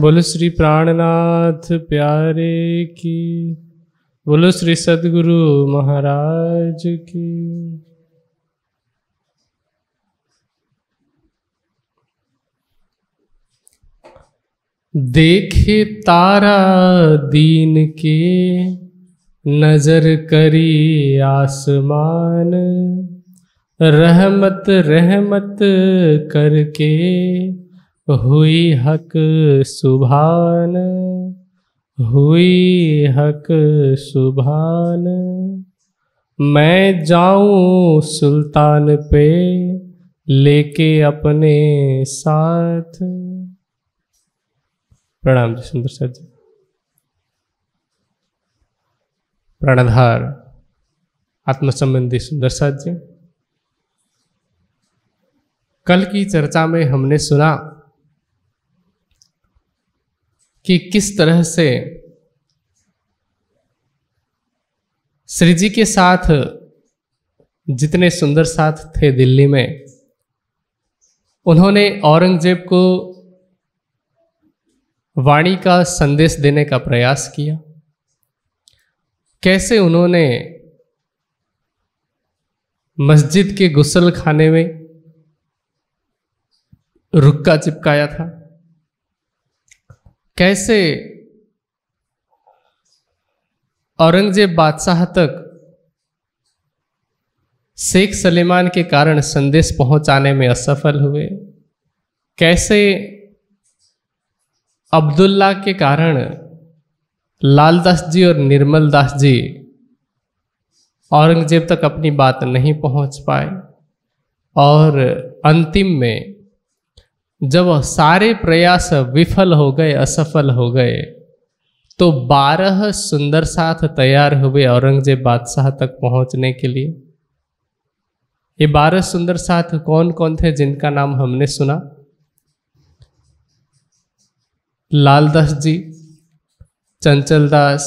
बोलो श्री प्राणनाथ प्यारे की बोलो श्री सदगुरु महाराज की देखे तारा दीन के नजर करी आसमान रहमत रहमत करके हुई हक सुभान हुई हक सुभान मैं जाऊं सुल्तान पे लेके अपने साथ प्रणाम जी सुंदर सर जी प्रणधार आत्मसंबंधी सुंदर सर जी कल की चर्चा में हमने सुना कि किस तरह से श्री जी के साथ जितने सुंदर साथ थे दिल्ली में उन्होंने औरंगजेब को वाणी का संदेश देने का प्रयास किया कैसे उन्होंने मस्जिद के गुसल खाने में रुक्का चिपकाया था कैसे औरंगजेब बादशाह तक शेख सलेमान के कारण संदेश पहुंचाने में असफल हुए कैसे अब्दुल्ला के कारण लालदास जी और निर्मल दास जी औरंगजेब तक अपनी बात नहीं पहुंच पाए और अंतिम में जब सारे प्रयास विफल हो गए असफल हो गए तो बारह सुंदर साथ तैयार हुए औरंगजेब बादशाह तक पहुंचने के लिए ये बारह सुंदर साथ कौन कौन थे जिनका नाम हमने सुना लालदास जी चंचल दास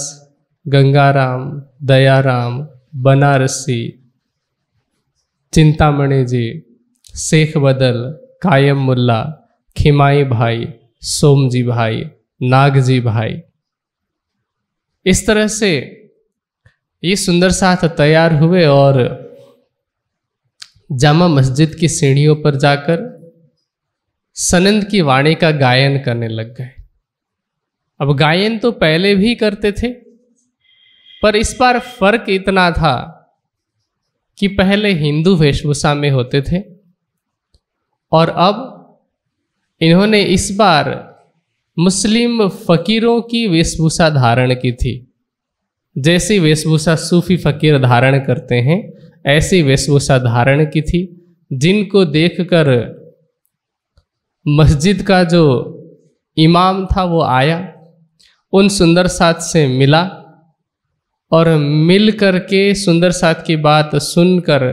गंगाराम दयाराम बनारसी चिंतामणि जी शेख बदल कायम मुल्ला खिमाई भाई सोमजी भाई नागजी भाई इस तरह से ये सुंदर साथ तैयार हुए और जामा मस्जिद की सीढ़ियों पर जाकर सनंद की वाणी का गायन करने लग गए अब गायन तो पहले भी करते थे पर इस बार फर्क इतना था कि पहले हिंदू वेशभूषा में होते थे और अब इन्होंने इस बार मुस्लिम फ़कीरों की वेशभूषा धारण की थी जैसी वेशभूषा सूफी फ़कीर धारण करते हैं ऐसी वेशभूषा धारण की थी जिनको देखकर मस्जिद का जो इमाम था वो आया उन सुंदर साथ से मिला और मिल करके सुंदर साथ की बात सुनकर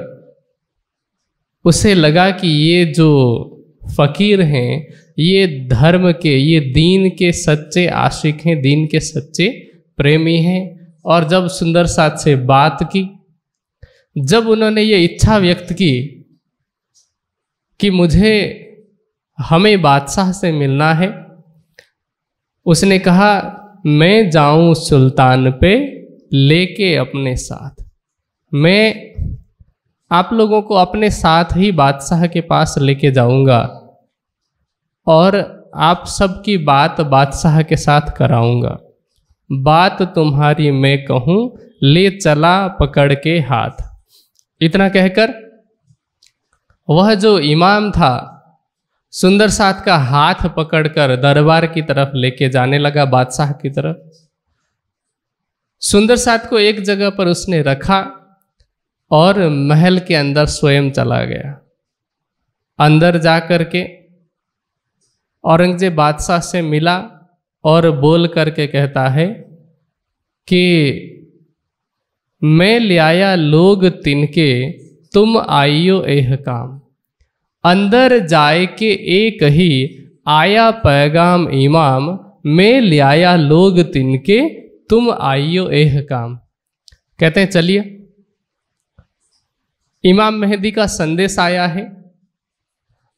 उसे लगा कि ये जो फ़कीर हैं ये धर्म के ये दीन के सच्चे आशिक हैं दीन के सच्चे प्रेमी हैं और जब सुंदर साथ से बात की जब उन्होंने ये इच्छा व्यक्त की कि मुझे हमें बादशाह से मिलना है उसने कहा मैं जाऊं सुल्तान पे लेके अपने साथ मैं आप लोगों को अपने साथ ही बादशाह के पास लेके जाऊंगा और आप सबकी बात बादशाह के साथ कराऊंगा बात तुम्हारी मैं कहूँ ले चला पकड़ के हाथ इतना कहकर वह जो इमाम था सुंदर साथ का हाथ पकड़कर दरबार की तरफ लेके जाने लगा बादशाह की तरफ सुंदर साथ को एक जगह पर उसने रखा और महल के अंदर स्वयं चला गया अंदर जा कर के औरंगजेब बादशाह से मिला और बोल करके कहता है कि मैं ले आया लोग तिनके तुम आइयो एह काम अंदर जाए के एक ही आया पैगाम इमाम मैं ले आया लोग तिनके तुम आइयो एह काम कहते हैं चलिए इमाम मेहंदी का संदेश आया है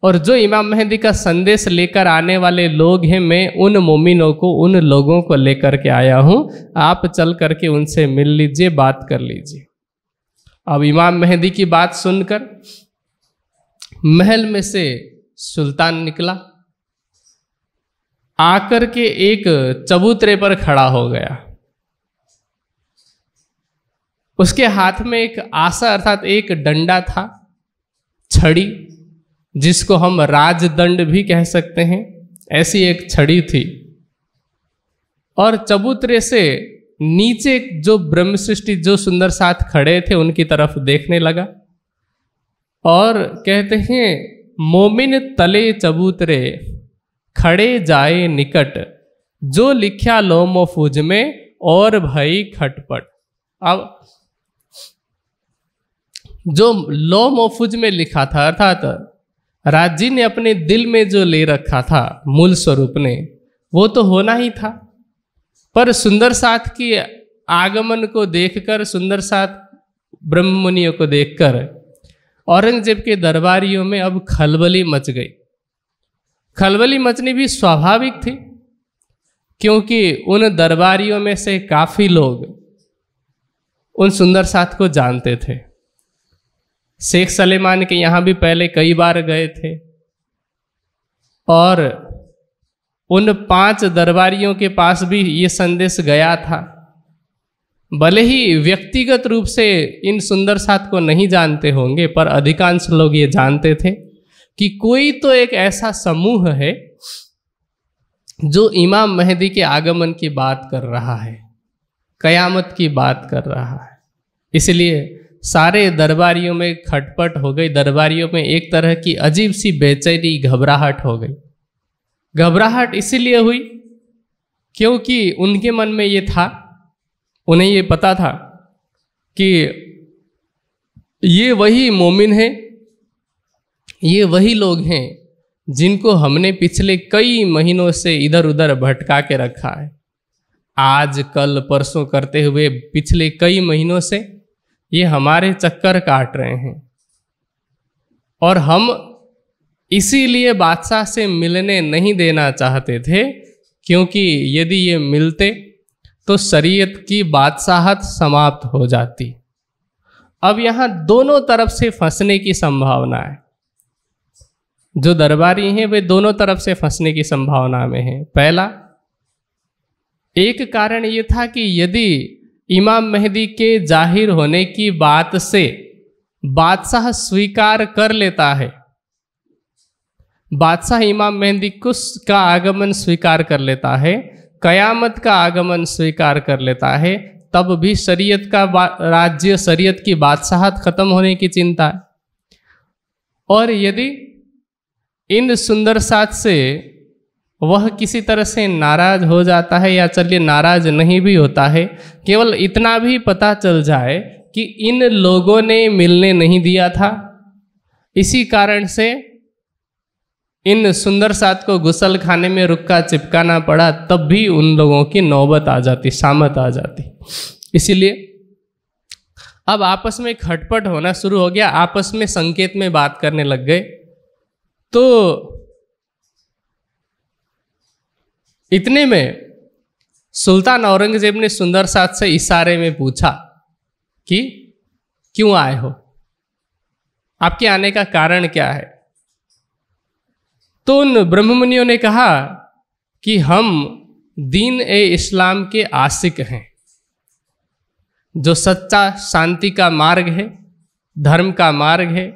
और जो इमाम मेहंदी का संदेश लेकर आने वाले लोग हैं मैं उन मोमिनों को उन लोगों को लेकर के आया हूँ आप चल करके उनसे मिल लीजिए बात कर लीजिए अब इमाम मेहंदी की बात सुनकर महल में से सुल्तान निकला आकर के एक चबूतरे पर खड़ा हो गया उसके हाथ में एक आशा अर्थात एक डंडा था छड़ी जिसको हम राजदंड भी कह सकते हैं ऐसी एक छड़ी थी और चबूतरे से नीचे जो ब्रह्म सृष्टि जो सुंदर साथ खड़े थे उनकी तरफ देखने लगा और कहते हैं मोमिन तले चबूतरे खड़े जाए निकट जो लिखा लोमो फूज में और भई खटपट अब जो लो मोफुज में लिखा था अर्थात राजी ने अपने दिल में जो ले रखा था मूल स्वरूप ने वो तो होना ही था पर सुंदर साथ की आगमन को देखकर सुंदर साथ ब्रह्म मुनियों को देखकर औरंगजेब के दरबारियों में अब खलबली मच गई खलबली मचनी भी स्वाभाविक थी क्योंकि उन दरबारियों में से काफ़ी लोग उन सुंदर साथ को जानते थे शेख सलेमान के यहाँ भी पहले कई बार गए थे और उन पांच दरबारियों के पास भी ये संदेश गया था भले ही व्यक्तिगत रूप से इन सुंदर साथ को नहीं जानते होंगे पर अधिकांश लोग ये जानते थे कि कोई तो एक ऐसा समूह है जो इमाम मेहदी के आगमन की बात कर रहा है कयामत की बात कर रहा है इसलिए सारे दरबारियों में खटपट हो गई दरबारियों में एक तरह की अजीब सी बेचैनी घबराहट हो गई घबराहट इसीलिए हुई क्योंकि उनके मन में ये था उन्हें ये पता था कि ये वही मोमिन है ये वही लोग हैं जिनको हमने पिछले कई महीनों से इधर उधर भटका के रखा है आज कल परसों करते हुए पिछले कई महीनों से ये हमारे चक्कर काट रहे हैं और हम इसीलिए बादशाह से मिलने नहीं देना चाहते थे क्योंकि यदि ये मिलते तो शरीयत की बादशाहत समाप्त हो जाती अब यहाँ दोनों तरफ से फंसने की संभावना है जो दरबारी हैं वे दोनों तरफ से फंसने की संभावना में हैं पहला एक कारण ये था कि यदि इमाम मेहदी के जाहिर होने की बात से बादशाह स्वीकार कर लेता है बादशाह इमाम मेहंदी कुश का आगमन स्वीकार कर लेता है कयामत का आगमन स्वीकार कर लेता है तब भी शरीयत का राज्य शरीयत की बादशाहत खत्म होने की चिंता है और यदि इन सुंदर साथ से वह किसी तरह से नाराज हो जाता है या चलिए नाराज नहीं भी होता है केवल इतना भी पता चल जाए कि इन लोगों ने मिलने नहीं दिया था इसी कारण से इन सुंदर साथ को गुसल खाने में रुक्का चिपकाना पड़ा तब भी उन लोगों की नौबत आ जाती सामत आ जाती इसीलिए अब आपस में खटपट होना शुरू हो गया आपस में संकेत में बात करने लग गए तो इतने में सुल्तान औरंगजेब ने सुंदर सात से इशारे में पूछा कि क्यों आए हो आपके आने का कारण क्या है तो उन ब्रह्ममुनियों ने कहा कि हम दीन ए इस्लाम के आशिक हैं जो सच्चा शांति का मार्ग है धर्म का मार्ग है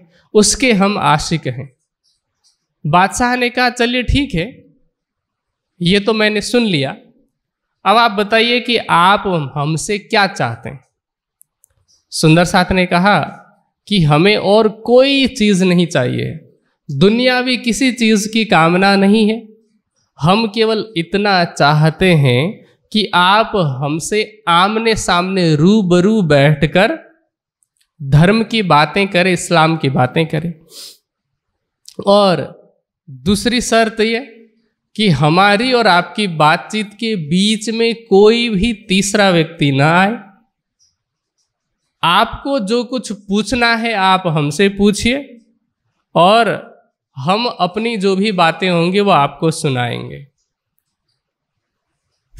उसके हम आशिक हैं बादशाह ने कहा चलिए ठीक है ये तो मैंने सुन लिया अब आप बताइए कि आप हमसे क्या चाहते हैं सुंदर साथ ने कहा कि हमें और कोई चीज़ नहीं चाहिए दुनिया भी किसी चीज़ की कामना नहीं है हम केवल इतना चाहते हैं कि आप हमसे आमने सामने रूबरू बैठकर धर्म की बातें करें इस्लाम की बातें करें और दूसरी शर्त यह कि हमारी और आपकी बातचीत के बीच में कोई भी तीसरा व्यक्ति ना आए आपको जो कुछ पूछना है आप हमसे पूछिए और हम अपनी जो भी बातें होंगी वो आपको सुनाएंगे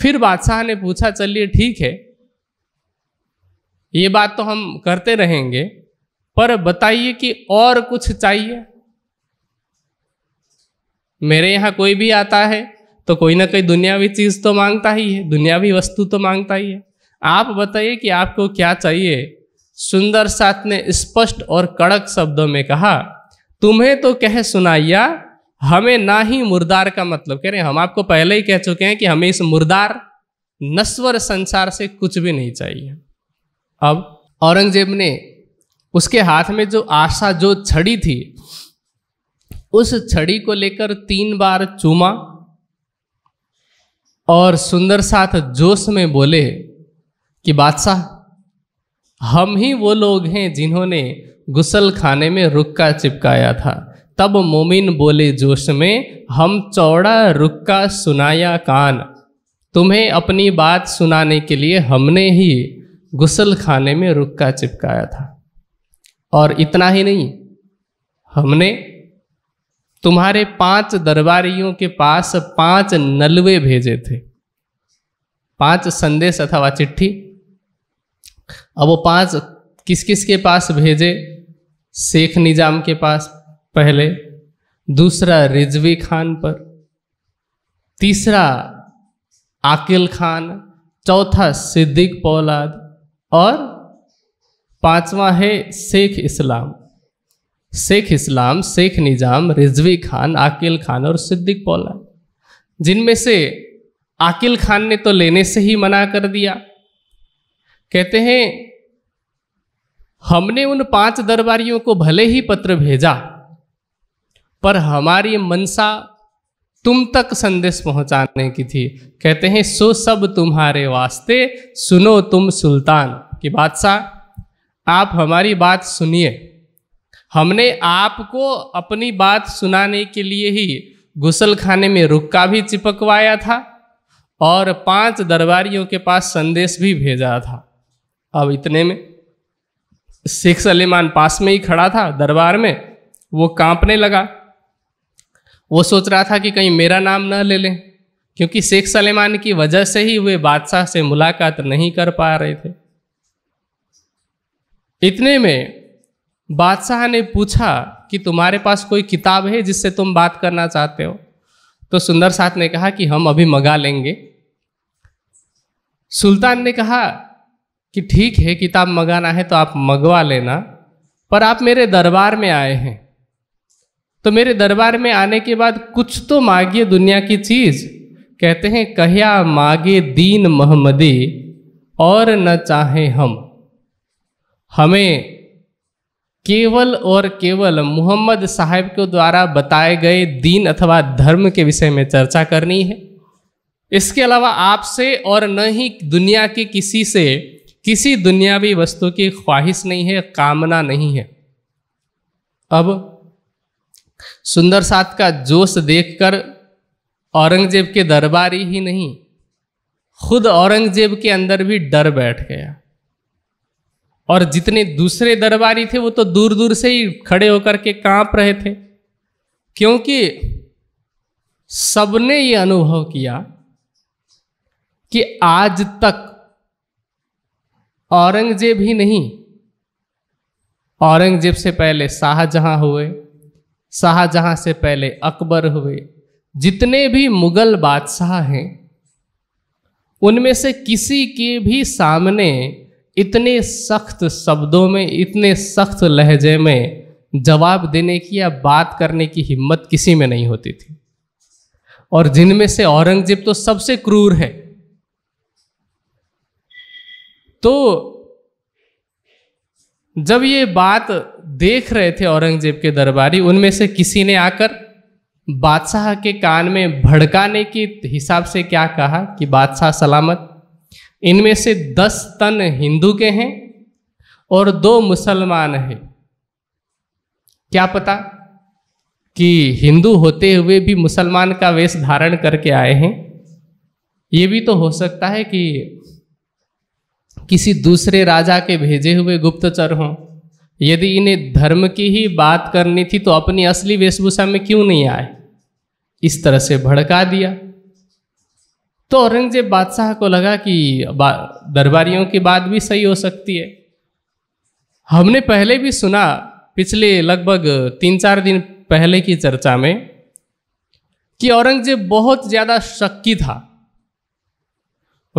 फिर बादशाह ने पूछा चलिए ठीक है ये बात तो हम करते रहेंगे पर बताइए कि और कुछ चाहिए मेरे यहाँ कोई भी आता है तो कोई ना कोई दुनियावी चीज़ तो मांगता ही है दुनियावी वस्तु तो मांगता ही है आप बताइए कि आपको क्या चाहिए सुंदर साथ ने स्पष्ट और कड़क शब्दों में कहा तुम्हें तो कह सुनाइया हमें ना ही मुर्दार का मतलब कह रहे हैं हम आपको पहले ही कह चुके हैं कि हमें इस मुर्दार नस्वर संसार से कुछ भी नहीं चाहिए अब औरंगजेब ने उसके हाथ में जो आशा जो छड़ी थी उस छड़ी को लेकर तीन बार चूमा और सुंदर साथ जोश में बोले कि बादशाह हम ही वो लोग हैं जिन्होंने गुसल खाने में रुक्का चिपकाया था तब मोमिन बोले जोश में हम चौड़ा रुक्का सुनाया कान तुम्हें अपनी बात सुनाने के लिए हमने ही गुसल खाने में रुक्का चिपकाया था और इतना ही नहीं हमने तुम्हारे पांच दरबारियों के पास पांच नलवे भेजे थे पांच संदेश अथवा चिट्ठी अब वो पांच किस किस के पास भेजे शेख निजाम के पास पहले दूसरा रिजवी खान पर तीसरा आकिल खान चौथा सिद्दीक पौलाद और पांचवा है शेख इस्लाम शेख इस्लाम शेख निज़ाम रिजवी खान आकिल खान और सिद्दीक पौला जिनमें से आकिल खान ने तो लेने से ही मना कर दिया कहते हैं हमने उन पांच दरबारियों को भले ही पत्र भेजा पर हमारी मनसा तुम तक संदेश पहुंचाने की थी कहते हैं सो सब तुम्हारे वास्ते सुनो तुम सुल्तान की बादशाह आप हमारी बात सुनिए हमने आपको अपनी बात सुनाने के लिए ही गुसल खाने में रुक्का भी चिपकवाया था और पांच दरबारियों के पास संदेश भी भेजा था अब इतने में शेख सलीमान पास में ही खड़ा था दरबार में वो कांपने लगा वो सोच रहा था कि कहीं मेरा नाम न ले लें क्योंकि शेख सलेमान की वजह से ही वे बादशाह से मुलाकात नहीं कर पा रहे थे इतने में बादशाह ने पूछा कि तुम्हारे पास कोई किताब है जिससे तुम बात करना चाहते हो तो सुंदर साथ ने कहा कि हम अभी मंगा लेंगे सुल्तान ने कहा कि ठीक है किताब मंगाना है तो आप मंगवा लेना पर आप मेरे दरबार में आए हैं तो मेरे दरबार में आने के बाद कुछ तो मांगिए दुनिया की चीज़ कहते हैं कहया मागे दीन महमदी और न चाहे हम हमें केवल और केवल मोहम्मद साहब के द्वारा बताए गए दीन अथवा धर्म के विषय में चर्चा करनी है इसके अलावा आपसे और न ही दुनिया के किसी से किसी दुनियावी वस्तु की ख्वाहिश नहीं है कामना नहीं है अब सुंदर साथ का जोश देखकर औरंगजेब के दरबारी ही नहीं खुद औरंगजेब के अंदर भी डर बैठ गया और जितने दूसरे दरबारी थे वो तो दूर दूर से ही खड़े होकर के कांप रहे थे क्योंकि सबने ये अनुभव किया कि आज तक औरंगजेब ही नहीं औरंगजेब से पहले शाहजहां हुए शाहजहां से पहले अकबर हुए जितने भी मुगल बादशाह हैं उनमें से किसी के भी सामने इतने सख्त शब्दों में इतने सख्त लहजे में जवाब देने की या बात करने की हिम्मत किसी में नहीं होती थी और जिनमें से औरंगजेब तो सबसे क्रूर है तो जब ये बात देख रहे थे औरंगजेब के दरबारी उनमें से किसी ने आकर बादशाह के कान में भड़काने के हिसाब से क्या कहा कि बादशाह सलामत इनमें से दस तन हिंदू के हैं और दो मुसलमान हैं क्या पता कि हिंदू होते हुए भी मुसलमान का वेश धारण करके आए हैं ये भी तो हो सकता है कि किसी दूसरे राजा के भेजे हुए गुप्तचर हों यदि इन्हें धर्म की ही बात करनी थी तो अपनी असली वेशभूषा में क्यों नहीं आए इस तरह से भड़का दिया तो औरंगजेब बादशाह को लगा कि दरबारियों की बात भी सही हो सकती है हमने पहले भी सुना पिछले लगभग तीन चार दिन पहले की चर्चा में कि औरंगजेब बहुत ज़्यादा शक्की था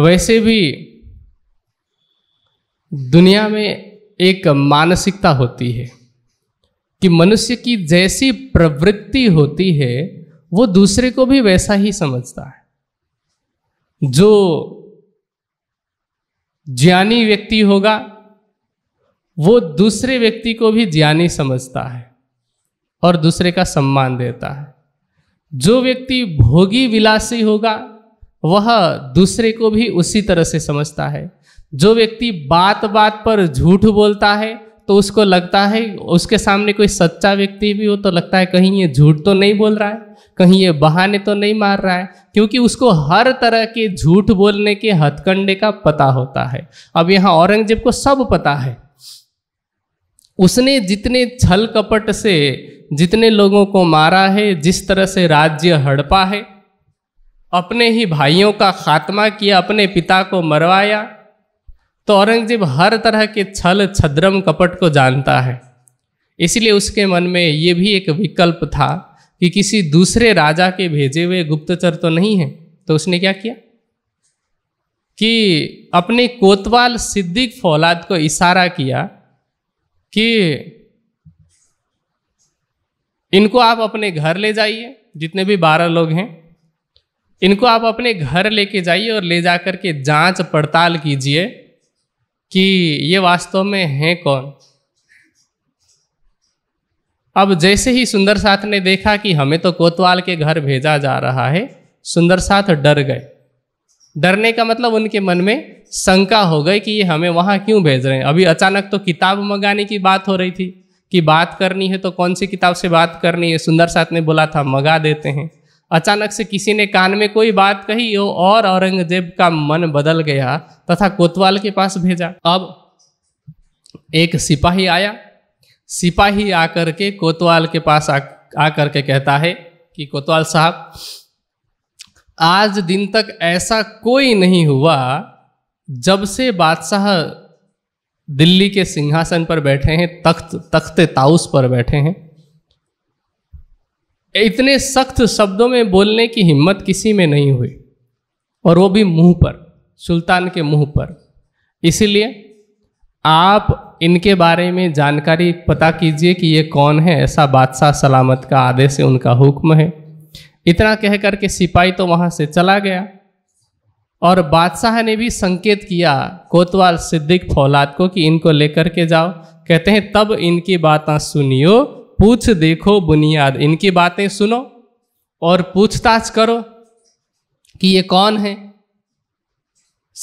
वैसे भी दुनिया में एक मानसिकता होती है कि मनुष्य की जैसी प्रवृत्ति होती है वो दूसरे को भी वैसा ही समझता है जो ज्ञानी व्यक्ति होगा वो दूसरे व्यक्ति को भी ज्ञानी समझता है और दूसरे का सम्मान देता है जो व्यक्ति भोगी विलासी होगा वह दूसरे को भी उसी तरह से समझता है जो व्यक्ति बात बात पर झूठ बोलता है तो उसको लगता है उसके सामने कोई सच्चा व्यक्ति भी हो तो लगता है कहीं ये झूठ तो नहीं बोल रहा है कहीं ये बहाने तो नहीं मार रहा है क्योंकि उसको हर तरह के झूठ बोलने के हथकंडे का पता होता है अब यहाँ औरंगजेब को सब पता है उसने जितने छल कपट से जितने लोगों को मारा है जिस तरह से राज्य हड़पा है अपने ही भाइयों का खात्मा किया अपने पिता को मरवाया तो औरंगजेब हर तरह के छल छद्रम कपट को जानता है इसलिए उसके मन में ये भी एक विकल्प था कि किसी दूसरे राजा के भेजे हुए गुप्तचर तो नहीं है तो उसने क्या किया कि अपने कोतवाल सिद्दीक फौलाद को इशारा किया कि इनको आप अपने घर ले जाइए जितने भी बारह लोग हैं इनको आप अपने घर लेके जाइए और ले जा कर के जांच पड़ताल कीजिए कि ये वास्तव में है कौन अब जैसे ही सुंदर साथ ने देखा कि हमें तो कोतवाल के घर भेजा जा रहा है सुंदर साथ डर गए डरने का मतलब उनके मन में शंका हो गई कि ये हमें वहाँ क्यों भेज रहे हैं अभी अचानक तो किताब मंगाने की बात हो रही थी कि बात करनी है तो कौन सी किताब से बात करनी है सुंदर साथ ने बोला था मंगा देते हैं अचानक से किसी ने कान में कोई बात कही हो और औरंगजेब का मन बदल गया तथा कोतवाल के पास भेजा अब एक सिपाही आया सिपाही आकर के कोतवाल के पास आ, आकर के कहता है कि कोतवाल साहब आज दिन तक ऐसा कोई नहीं हुआ जब से बादशाह दिल्ली के सिंहासन पर बैठे हैं तख्त तख्ते ताउस पर बैठे हैं इतने सख्त शब्दों में बोलने की हिम्मत किसी में नहीं हुई और वो भी मुंह पर सुल्तान के मुंह पर इसलिए आप इनके बारे में जानकारी पता कीजिए कि ये कौन है ऐसा बादशाह सलामत का आदेश है उनका हुक्म है इतना कह के सिपाही तो वहाँ से चला गया और बादशाह ने भी संकेत किया कोतवाल सिद्दीक फौलाद को कि इनको लेकर के जाओ कहते हैं तब इनकी बातें सुनियो पूछ देखो बुनियाद इनकी बातें सुनो और पूछताछ करो कि ये कौन है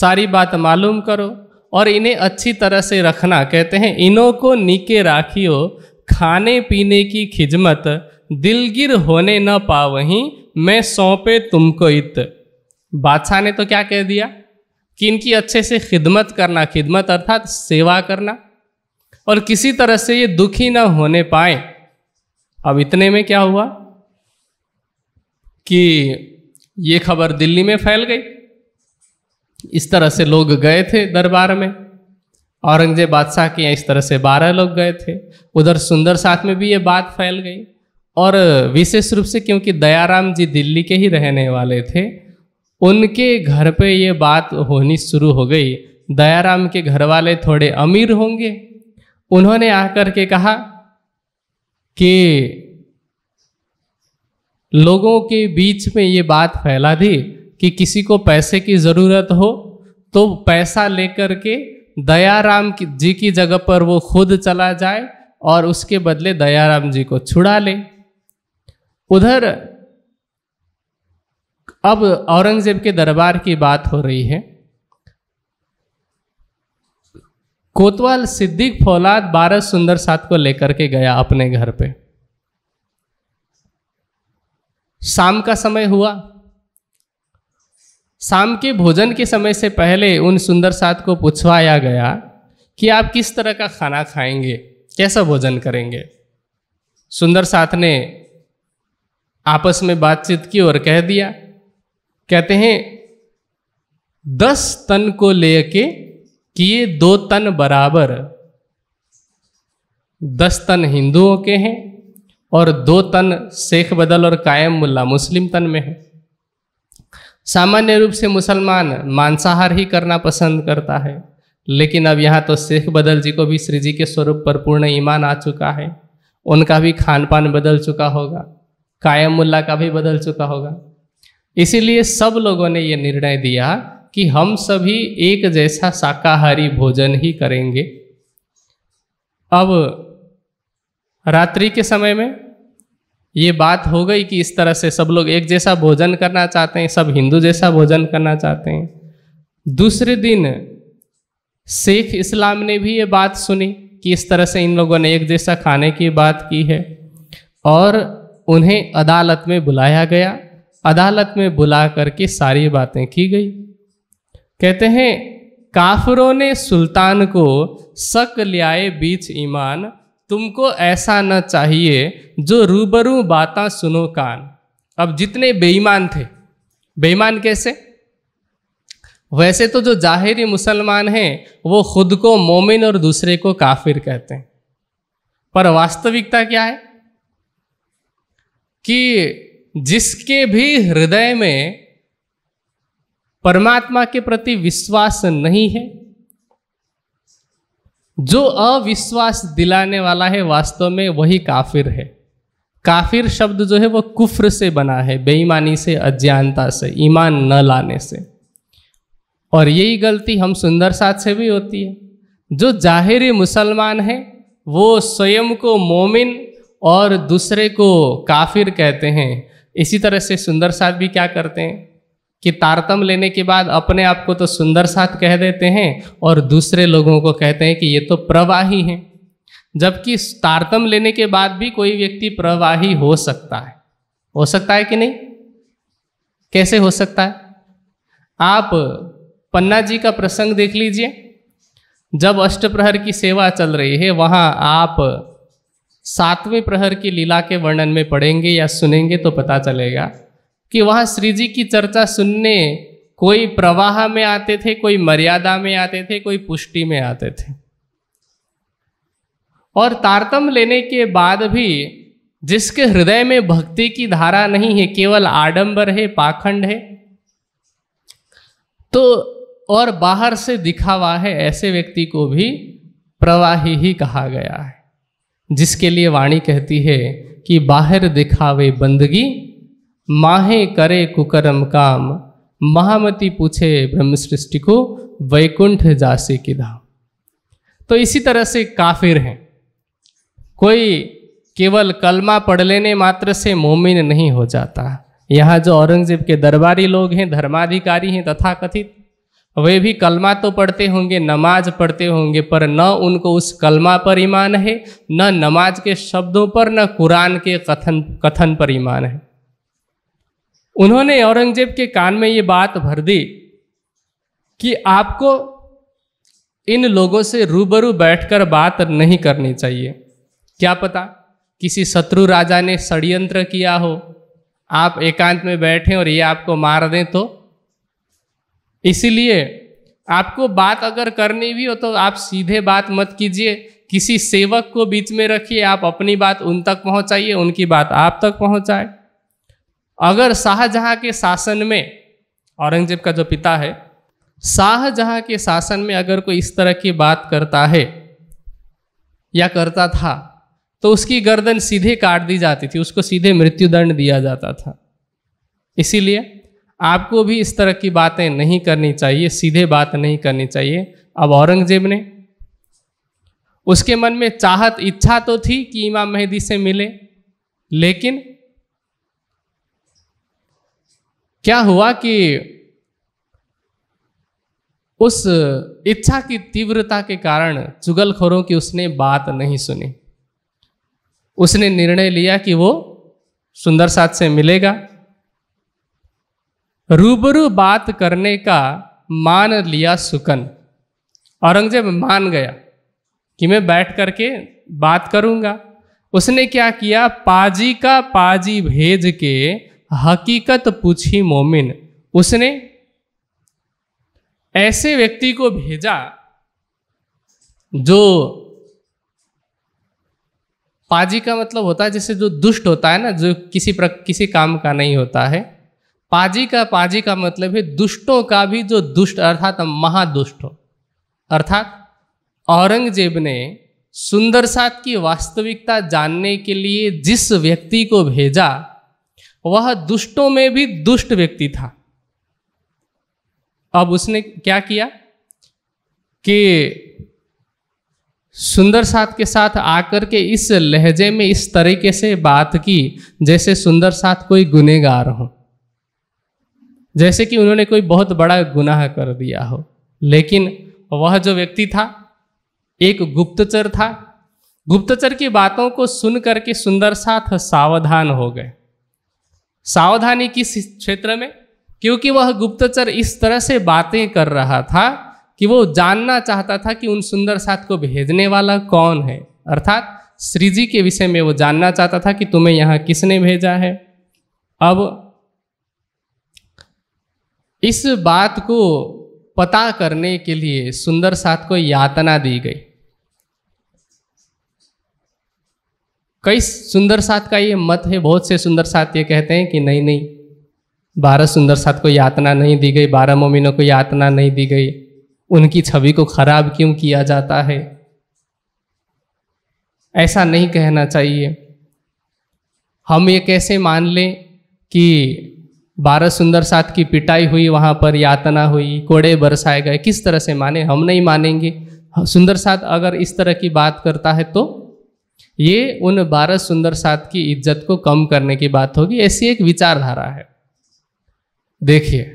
सारी बात मालूम करो और इन्हें अच्छी तरह से रखना कहते हैं इनों को नीके राखियो खाने पीने की खिजमत दिलगिर होने न पावही मैं सौंपे तुमको इत बादशाह ने तो क्या कह दिया कि इनकी अच्छे से खिदमत करना खिदमत अर्थात सेवा करना और किसी तरह से ये दुखी न होने पाए अब इतने में क्या हुआ कि ये खबर दिल्ली में फैल गई इस तरह से लोग गए थे दरबार में औरंगजेब बादशाह के यहाँ इस तरह से बारह लोग गए थे उधर सुंदर साथ में भी ये बात फैल गई और विशेष रूप से क्योंकि दयाराम जी दिल्ली के ही रहने वाले थे उनके घर पे ये बात होनी शुरू हो गई दयाराम के घर वाले थोड़े अमीर होंगे उन्होंने आकर के कहा कि लोगों के बीच में ये बात फैला दी कि किसी को पैसे की ज़रूरत हो तो पैसा लेकर के दयाराम जी की जगह पर वो खुद चला जाए और उसके बदले दयाराम जी को छुड़ा ले उधर अब औरंगजेब के दरबार की बात हो रही है कोतवाल सिद्दीक फौलाद बारह सुंदर सात को लेकर के गया अपने घर पे शाम का समय हुआ शाम के भोजन के समय से पहले उन सुंदर सात को पूछवाया गया कि आप किस तरह का खाना खाएंगे कैसा भोजन करेंगे सुंदर साथ ने आपस में बातचीत की और कह दिया कहते हैं दस तन को लेके कि ये दो तन बराबर दस तन हिंदुओं के हैं और दो तन शेख बदल और कायम मुल्ला मुस्लिम तन में है सामान्य रूप से मुसलमान मांसाहार ही करना पसंद करता है लेकिन अब यहाँ तो शेख बदल जी को भी श्री जी के स्वरूप पर पूर्ण ईमान आ चुका है उनका भी खान पान बदल चुका होगा कायम मुल्ला का भी बदल चुका होगा इसीलिए सब लोगों ने ये निर्णय दिया कि हम सभी एक जैसा शाकाहारी भोजन ही करेंगे अब रात्रि के समय में ये बात हो गई कि इस तरह से सब लोग एक जैसा भोजन करना चाहते हैं सब हिंदू जैसा भोजन करना चाहते हैं दूसरे दिन शेख इस्लाम ने भी ये बात सुनी कि इस तरह से इन लोगों ने एक जैसा खाने की बात की है और उन्हें अदालत में बुलाया गया अदालत में बुला करके सारी बातें की गई कहते हैं काफरों ने सुल्तान को शक लियाए बीच ईमान तुमको ऐसा न चाहिए जो रूबरू बातें सुनो कान अब जितने बेईमान थे बेईमान कैसे वैसे तो जो जाहिरी मुसलमान हैं वो खुद को मोमिन और दूसरे को काफिर कहते हैं पर वास्तविकता क्या है कि जिसके भी हृदय में परमात्मा के प्रति विश्वास नहीं है जो अविश्वास दिलाने वाला है वास्तव में वही काफिर है काफिर शब्द जो है वो कुफ्र से बना है बेईमानी से अज्ञानता से ईमान न लाने से और यही गलती हम सुंदर साथ से भी होती है जो जाहिर मुसलमान है वो स्वयं को मोमिन और दूसरे को काफिर कहते हैं इसी तरह से सुंदर साथ भी क्या करते हैं कि तारतम लेने के बाद अपने आप को तो सुंदर साथ कह देते हैं और दूसरे लोगों को कहते हैं कि ये तो प्रवाही हैं जबकि तारतम लेने के बाद भी कोई व्यक्ति प्रवाही हो सकता है हो सकता है कि नहीं कैसे हो सकता है आप पन्ना जी का प्रसंग देख लीजिए जब अष्ट प्रहर की सेवा चल रही है वहाँ आप सातवें प्रहर की लीला के वर्णन में पढ़ेंगे या सुनेंगे तो पता चलेगा कि वह श्री जी की चर्चा सुनने कोई प्रवाह में आते थे कोई मर्यादा में आते थे कोई पुष्टि में आते थे और तारतम लेने के बाद भी जिसके हृदय में भक्ति की धारा नहीं है केवल आडंबर है पाखंड है तो और बाहर से दिखावा है ऐसे व्यक्ति को भी प्रवाही ही कहा गया है जिसके लिए वाणी कहती है कि बाहर दिखावे बंदगी माहे करे कुकरम काम महामति पूछे ब्रह्म सृष्टि को वैकुंठ जासे की धाम तो इसी तरह से काफिर हैं कोई केवल कलमा पढ़ लेने मात्र से मोमिन नहीं हो जाता यहाँ जो औरंगजेब के दरबारी लोग हैं धर्माधिकारी हैं तथा कथित वे भी कलमा तो पढ़ते होंगे नमाज पढ़ते होंगे पर न उनको उस कलमा पर ईमान है न नमाज के शब्दों पर न कुरान के कथन कथन पर ईमान है उन्होंने औरंगजेब के कान में ये बात भर दी कि आपको इन लोगों से रूबरू बैठकर बात नहीं करनी चाहिए क्या पता किसी शत्रु राजा ने षड्यंत्र किया हो आप एकांत में बैठे और ये आपको मार दें तो इसीलिए आपको बात अगर करनी भी हो तो आप सीधे बात मत कीजिए किसी सेवक को बीच में रखिए आप अपनी बात उन तक पहुंचाइए उनकी बात आप तक पहुंचाए अगर शाहजहाँ के शासन में औरंगजेब का जो पिता है शाहजहाँ के शासन में अगर कोई इस तरह की बात करता है या करता था तो उसकी गर्दन सीधे काट दी जाती थी उसको सीधे मृत्युदंड दिया जाता था इसीलिए आपको भी इस तरह की बातें नहीं करनी चाहिए सीधे बात नहीं करनी चाहिए अब औरंगजेब ने उसके मन में चाहत इच्छा तो थी कि इमाम मेहदी से मिले लेकिन क्या हुआ कि उस इच्छा की तीव्रता के कारण चुगलखोरों की उसने बात नहीं सुनी उसने निर्णय लिया कि वो सुंदर साथ से मिलेगा रूबरू बात करने का मान लिया सुकन औरंगजेब मान गया कि मैं बैठ करके बात करूंगा उसने क्या किया पाजी का पाजी भेज के हकीकत पूछी मोमिन उसने ऐसे व्यक्ति को भेजा जो पाजी का मतलब होता है जैसे जो दुष्ट होता है ना जो किसी प्र किसी काम का नहीं होता है पाजी का पाजी का मतलब है दुष्टों का भी जो दुष्ट अर्थात महादुष्ट हो अर्थात औरंगजेब ने सुंदरसात की वास्तविकता जानने के लिए जिस व्यक्ति को भेजा वह दुष्टों में भी दुष्ट व्यक्ति था अब उसने क्या किया कि सुंदर साथ के साथ आकर के इस लहजे में इस तरीके से बात की जैसे सुंदर साथ कोई गुनेगार हो जैसे कि उन्होंने कोई बहुत बड़ा गुनाह कर दिया हो लेकिन वह जो व्यक्ति था एक गुप्तचर था गुप्तचर की बातों को सुन करके सुंदर साथ सावधान हो गए सावधानी किस क्षेत्र में क्योंकि वह गुप्तचर इस तरह से बातें कर रहा था कि वो जानना चाहता था कि उन सुंदर साथ को भेजने वाला कौन है अर्थात श्री जी के विषय में वो जानना चाहता था कि तुम्हें यहाँ किसने भेजा है अब इस बात को पता करने के लिए सुंदर साथ को यातना दी गई कई सुंदर सात का ये मत है बहुत से सुंदर सात ये कहते हैं कि नहीं नहीं बारह सुंदर सात को यातना नहीं दी गई बारह मोमिनों को यातना नहीं दी गई उनकी छवि को खराब क्यों किया जाता है ऐसा नहीं कहना चाहिए हम ये कैसे मान लें कि बारह सुंदर सात की पिटाई हुई वहाँ पर यातना हुई कोड़े बरसाए गए किस तरह से माने हम नहीं मानेंगे सुंदर सात अगर इस तरह की बात करता है तो ये उन बारह सुंदर सात की इज्जत को कम करने की बात होगी ऐसी एक विचारधारा है देखिए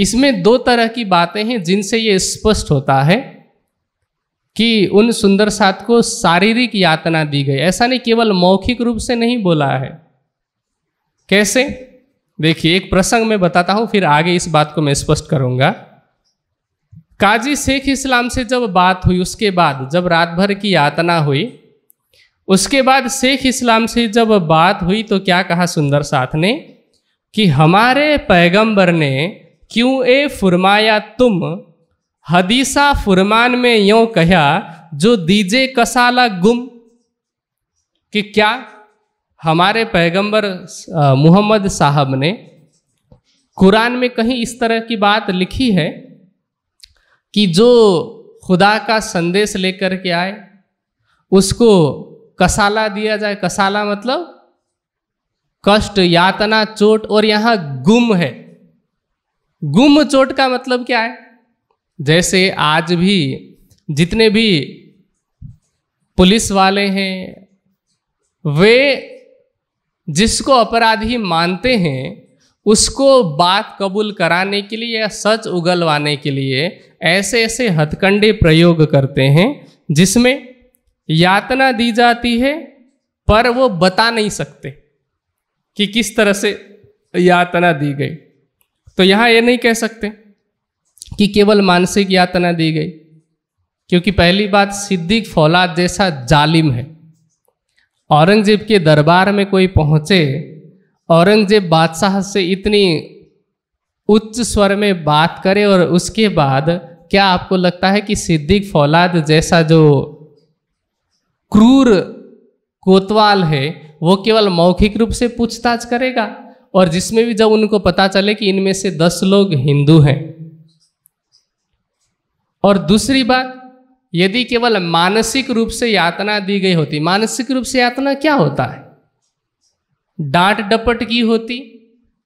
इसमें दो तरह की बातें हैं जिनसे ये स्पष्ट होता है कि उन सुंदर सात को शारीरिक यातना दी गई ऐसा नहीं केवल मौखिक रूप से नहीं बोला है कैसे देखिए एक प्रसंग में बताता हूं फिर आगे इस बात को मैं स्पष्ट करूंगा काजी शेख इस्लाम से जब बात हुई उसके बाद जब रात भर की यातना हुई उसके बाद शेख इस्लाम से जब बात हुई तो क्या कहा सुंदर साथ ने कि हमारे पैगंबर ने क्यों ए फुरमाया तुम हदीसा फुरमान में यों कहा जो दीजे कसाला गुम कि क्या हमारे पैगंबर मोहम्मद साहब ने कुरान में कहीं इस तरह की बात लिखी है कि जो खुदा का संदेश लेकर के आए उसको कसाला दिया जाए कसाला मतलब कष्ट यातना चोट और यहाँ गुम है गुम चोट का मतलब क्या है जैसे आज भी जितने भी पुलिस वाले हैं वे जिसको अपराधी मानते हैं उसको बात कबूल कराने के लिए या सच उगलवाने के लिए ऐसे ऐसे हथकंडे प्रयोग करते हैं जिसमें यातना दी जाती है पर वो बता नहीं सकते कि किस तरह से यातना दी गई तो यहाँ ये नहीं कह सकते कि केवल मानसिक यातना दी गई क्योंकि पहली बात सिद्दीक फौलाद जैसा जालिम है औरंगजेब के दरबार में कोई पहुँचे औरंगजेब बादशाह से इतनी उच्च स्वर में बात करे और उसके बाद क्या आपको लगता है कि सिद्दीक फौलाद जैसा जो क्रूर कोतवाल है वो केवल मौखिक रूप से पूछताछ करेगा और जिसमें भी जब उनको पता चले कि इनमें से दस लोग हिंदू हैं और दूसरी बात यदि केवल मानसिक रूप से यातना दी गई होती मानसिक रूप से यातना क्या होता है डांट डपट की होती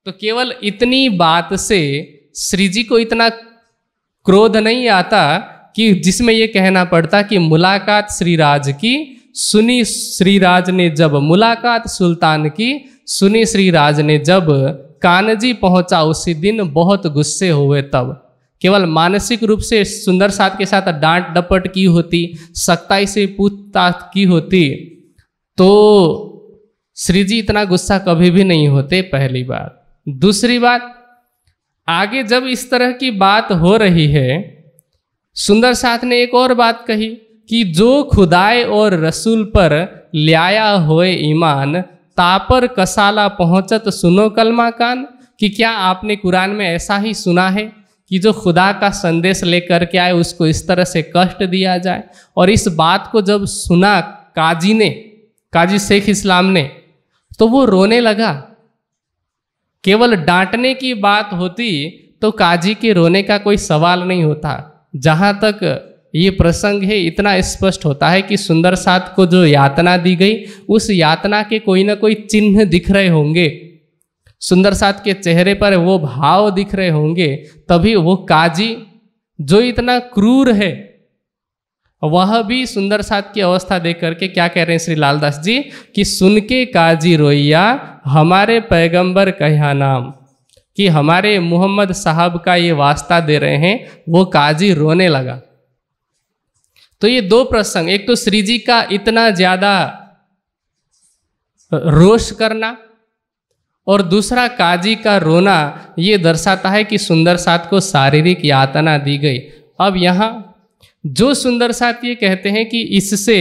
तो केवल इतनी बात से श्री जी को इतना क्रोध नहीं आता कि जिसमें यह कहना पड़ता कि मुलाकात श्रीराज की सुनी श्रीराज ने जब मुलाकात सुल्तान की सुनी श्रीराज ने जब कानजी पहुंचा उसी दिन बहुत गुस्से हुए तब केवल मानसिक रूप से सुंदर साथ के साथ डांट डपट की होती सख्ताई से पूछताछ की होती तो श्री जी इतना गुस्सा कभी भी नहीं होते पहली बात दूसरी बात आगे जब इस तरह की बात हो रही है सुंदर साथ ने एक और बात कही कि जो खुदाए और रसूल पर ल्याया होए ईमान तापर कसाला पहुँचत सुनो कलमा कान कि क्या आपने कुरान में ऐसा ही सुना है कि जो खुदा का संदेश लेकर के आए उसको इस तरह से कष्ट दिया जाए और इस बात को जब सुना काजी ने काजी शेख इस्लाम ने तो वो रोने लगा केवल डांटने की बात होती तो काजी के रोने का कोई सवाल नहीं होता जहाँ तक ये प्रसंग है इतना स्पष्ट होता है कि सुंदर साथ को जो यातना दी गई उस यातना के कोई ना कोई चिन्ह दिख रहे होंगे सुंदर साथ के चेहरे पर वो भाव दिख रहे होंगे तभी वो काजी जो इतना क्रूर है वह भी सुंदर साथ की अवस्था देख करके क्या कह रहे हैं श्री लालदास जी कि सुन के काजी रोइया हमारे पैगंबर कहा नाम कि हमारे मोहम्मद साहब का ये वास्ता दे रहे हैं वो काजी रोने लगा तो ये दो प्रसंग एक तो श्री जी का इतना ज्यादा रोष करना और दूसरा काजी का रोना ये दर्शाता है कि सुंदर साथ को शारीरिक यातना दी गई अब यहाँ जो सुंदर साथ ये कहते हैं कि इससे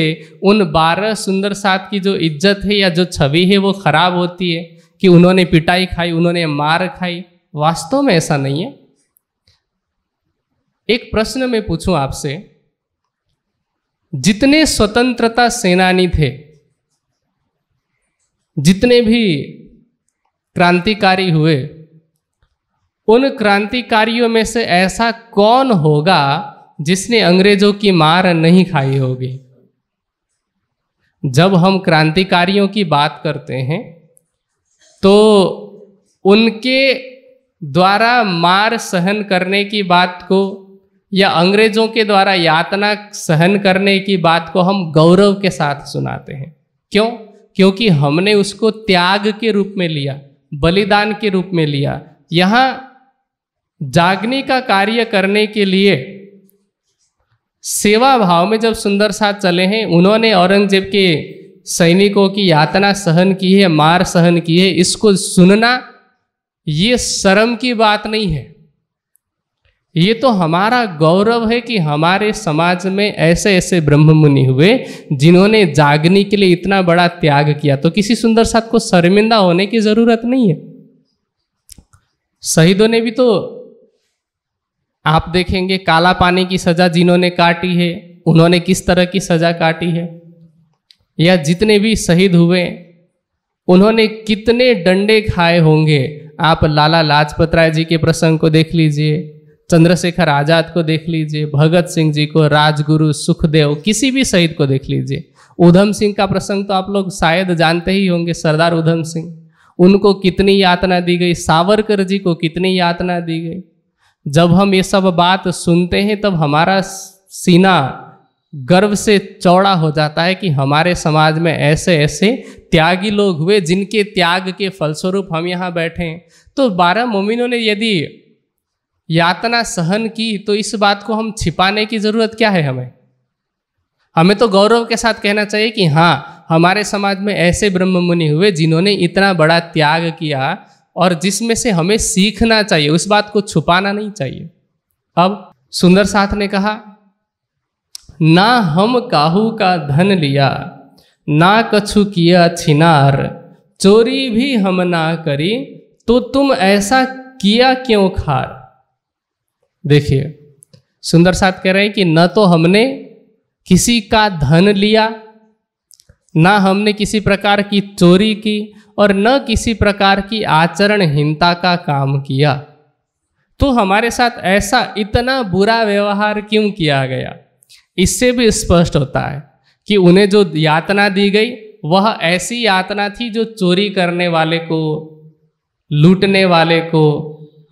उन बारह सुंदर साथ की जो इज्जत है या जो छवि है वो खराब होती है कि उन्होंने पिटाई खाई उन्होंने मार खाई वास्तव में ऐसा नहीं है एक प्रश्न मैं पूछूं आपसे जितने स्वतंत्रता सेनानी थे जितने भी क्रांतिकारी हुए उन क्रांतिकारियों में से ऐसा कौन होगा जिसने अंग्रेजों की मार नहीं खाई होगी जब हम क्रांतिकारियों की बात करते हैं तो उनके द्वारा मार सहन करने की बात को या अंग्रेजों के द्वारा यातना सहन करने की बात को हम गौरव के साथ सुनाते हैं क्यों क्योंकि हमने उसको त्याग के रूप में लिया बलिदान के रूप में लिया यहाँ जागने का कार्य करने के लिए सेवा भाव में जब सुंदर साथ चले हैं उन्होंने औरंगजेब के सैनिकों की यातना सहन की है मार सहन की है इसको सुनना ये शर्म की बात नहीं है ये तो हमारा गौरव है कि हमारे समाज में ऐसे ऐसे ब्रह्म मुनि हुए जिन्होंने जागने के लिए इतना बड़ा त्याग किया तो किसी सुंदर साथ को शर्मिंदा होने की जरूरत नहीं है शहीदों ने भी तो आप देखेंगे काला पानी की सजा जिन्होंने काटी है उन्होंने किस तरह की सजा काटी है या जितने भी शहीद हुए उन्होंने कितने डंडे खाए होंगे आप लाला लाजपत राय जी के प्रसंग को देख लीजिए चंद्रशेखर आजाद को देख लीजिए भगत सिंह जी को राजगुरु सुखदेव किसी भी शहीद को देख लीजिए उधम सिंह का प्रसंग तो आप लोग शायद जानते ही होंगे सरदार उधम सिंह उनको कितनी यातना दी गई सावरकर जी को कितनी यातना दी गई जब हम ये सब बात सुनते हैं तब हमारा सीना गर्व से चौड़ा हो जाता है कि हमारे समाज में ऐसे ऐसे त्यागी लोग हुए जिनके त्याग के फलस्वरूप हम यहाँ बैठे हैं तो बारह मोमिनों ने यदि यातना सहन की तो इस बात को हम छिपाने की ज़रूरत क्या है हमें हमें तो गौरव के साथ कहना चाहिए कि हाँ हमारे समाज में ऐसे ब्रह्म मुनि हुए जिन्होंने इतना बड़ा त्याग किया और जिसमें से हमें सीखना चाहिए उस बात को छुपाना नहीं चाहिए अब सुंदर साथ ने कहा ना हम काहू का धन लिया ना कछु किया छिनार चोरी भी हम ना करी तो तुम ऐसा किया क्यों खार देखिए सुंदर साथ कह रहे हैं कि न तो हमने किसी का धन लिया ना हमने किसी प्रकार की चोरी की और न किसी प्रकार की आचरणहीनता का काम किया तो हमारे साथ ऐसा इतना बुरा व्यवहार क्यों किया गया इससे भी स्पष्ट होता है कि उन्हें जो यातना दी गई वह ऐसी यातना थी जो चोरी करने वाले को लूटने वाले को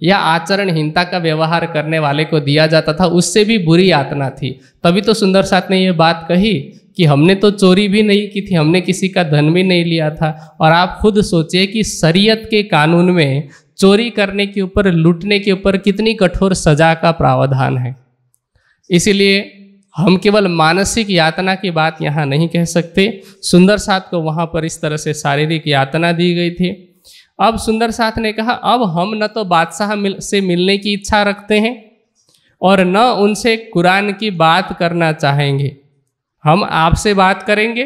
या आचरणहीनता का व्यवहार करने वाले को दिया जाता था उससे भी बुरी यातना थी तभी तो सुंदर साथ ने ये बात कही कि हमने तो चोरी भी नहीं की थी हमने किसी का धन भी नहीं लिया था और आप खुद सोचिए कि शरीयत के कानून में चोरी करने के ऊपर लूटने के ऊपर कितनी कठोर सजा का प्रावधान है इसीलिए हम केवल मानसिक यातना की बात यहाँ नहीं कह सकते सुंदर साथ को वहाँ पर इस तरह से शारीरिक यातना दी गई थी अब सुंदर साथ ने कहा अब हम न तो बादशाह मिल, से मिलने की इच्छा रखते हैं और न उनसे कुरान की बात करना चाहेंगे हम आपसे बात करेंगे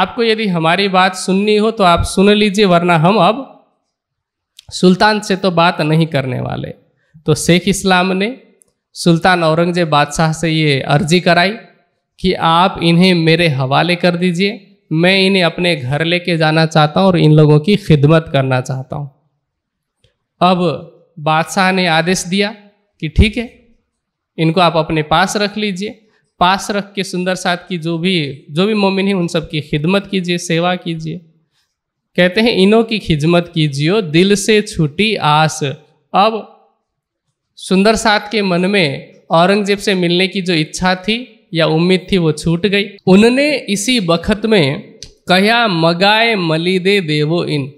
आपको यदि हमारी बात सुननी हो तो आप सुन लीजिए वरना हम अब सुल्तान से तो बात नहीं करने वाले तो शेख इस्लाम ने सुल्तान औरंगजेब बादशाह से ये अर्जी कराई कि आप इन्हें मेरे हवाले कर दीजिए मैं इन्हें अपने घर लेके जाना चाहता हूँ और इन लोगों की खिदमत करना चाहता हूँ अब बादशाह ने आदेश दिया कि ठीक है इनको आप अपने पास रख लीजिए पास रख के सुंदर साथ की जो भी जो भी मोमिन है उन सब की खिदमत कीजिए सेवा कीजिए कहते हैं इनों की खिदमत कीजिए दिल से छुटी आस अब सुंदर साथ के मन में औरंगजेब से मिलने की जो इच्छा थी या उम्मीद थी वो छूट गई उन्होंने इसी बखत में कहया मगाए मलिदे देवो इन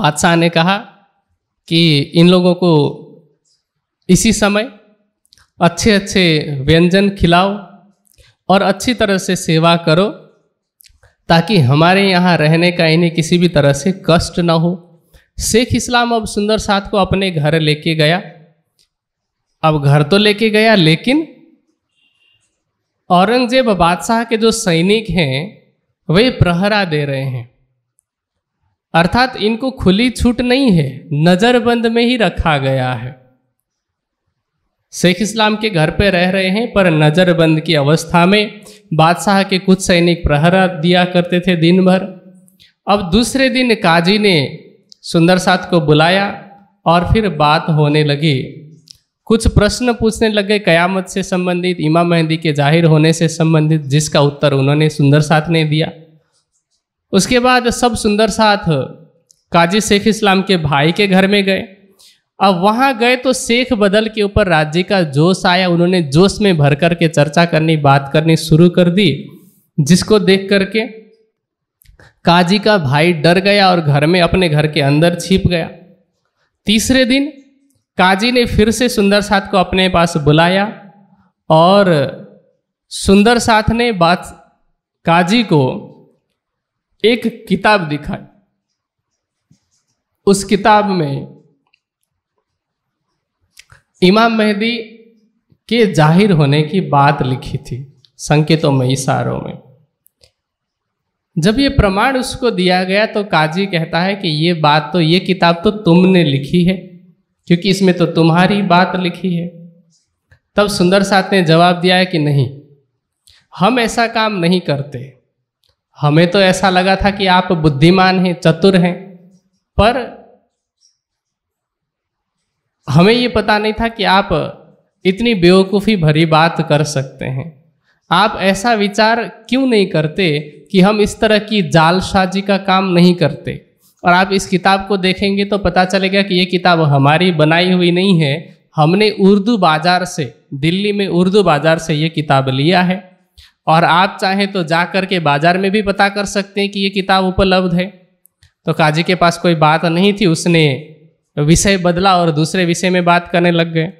बादशाह ने कहा कि इन लोगों को इसी समय अच्छे अच्छे व्यंजन खिलाओ और अच्छी तरह से सेवा करो ताकि हमारे यहाँ रहने का इन्हें किसी भी तरह से कष्ट ना हो शेख इस्लाम अब सुंदर साथ को अपने घर लेके गया अब घर तो लेके गया लेकिन औरंगजेब बादशाह के जो सैनिक हैं वे प्रहरा दे रहे हैं अर्थात इनको खुली छूट नहीं है नज़रबंद में ही रखा गया है शेख इस्लाम के घर पर रह रहे हैं पर नज़रबंद की अवस्था में बादशाह के कुछ सैनिक प्रहरा दिया करते थे दिन भर अब दूसरे दिन काजी ने सुंदर साथ को बुलाया और फिर बात होने लगी कुछ प्रश्न पूछने लगे कयामत से संबंधित इमाम मेहंदी के जाहिर होने से संबंधित जिसका उत्तर उन्होंने सुंदर साथ ने दिया उसके बाद सब सुंदर साथ काजी शेख इस्लाम के भाई के घर में गए अब वहाँ गए तो शेख बदल के ऊपर राज्य का जोश आया उन्होंने जोश में भर करके चर्चा करनी बात करनी शुरू कर दी जिसको देख करके काजी का भाई डर गया और घर में अपने घर के अंदर छिप गया तीसरे दिन काजी ने फिर से सुंदर साथ को अपने पास बुलाया और सुंदर साथ ने बात काजी को एक किताब दिखाई उस किताब में इमाम मेहदी के जाहिर होने की बात लिखी थी संकेतों में इशारों में जब ये प्रमाण उसको दिया गया तो काजी कहता है कि ये बात तो ये किताब तो तुमने लिखी है क्योंकि इसमें तो तुम्हारी बात लिखी है तब सुंदर साथ ने जवाब दिया है कि नहीं हम ऐसा काम नहीं करते हमें तो ऐसा लगा था कि आप बुद्धिमान हैं चतुर हैं पर हमें ये पता नहीं था कि आप इतनी बेवकूफ़ी भरी बात कर सकते हैं आप ऐसा विचार क्यों नहीं करते कि हम इस तरह की जालसाजी का काम नहीं करते और आप इस किताब को देखेंगे तो पता चलेगा कि ये किताब हमारी बनाई हुई नहीं है हमने उर्दू बाज़ार से दिल्ली में उर्दू बाज़ार से ये किताब लिया है और आप चाहें तो जा कर के बाज़ार में भी पता कर सकते हैं कि ये किताब उपलब्ध है तो काजी के पास कोई बात नहीं थी उसने विषय बदला और दूसरे विषय में बात करने लग गए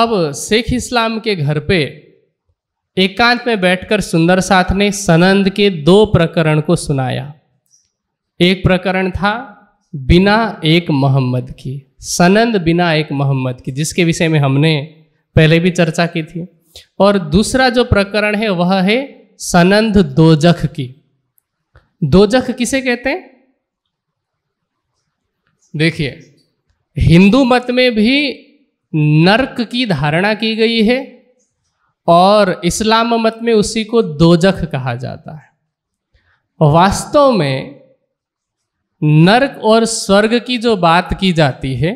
अब शेख इस्लाम के घर पे एकांत में बैठकर सुंदर साथ ने सनंद के दो प्रकरण को सुनाया एक प्रकरण था बिना एक मोहम्मद की सनंद बिना एक मोहम्मद की जिसके विषय में हमने पहले भी चर्चा की थी और दूसरा जो प्रकरण है वह है सनंद दोजख की दोजख किसे कहते हैं देखिए हिंदू मत में भी नरक की धारणा की गई है और इस्लाम मत में उसी को दोजख कहा जाता है वास्तव में नरक और स्वर्ग की जो बात की जाती है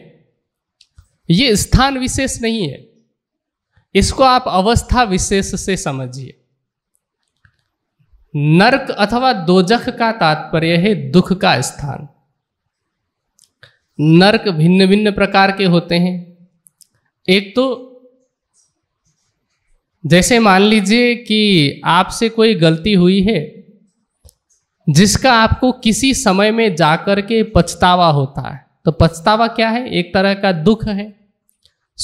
ये स्थान विशेष नहीं है इसको आप अवस्था विशेष से समझिए नरक अथवा दोजख का तात्पर्य है दुख का स्थान नरक भिन्न भिन्न प्रकार के होते हैं एक तो जैसे मान लीजिए कि आपसे कोई गलती हुई है जिसका आपको किसी समय में जाकर के पछतावा होता है तो पछतावा क्या है एक तरह का दुख है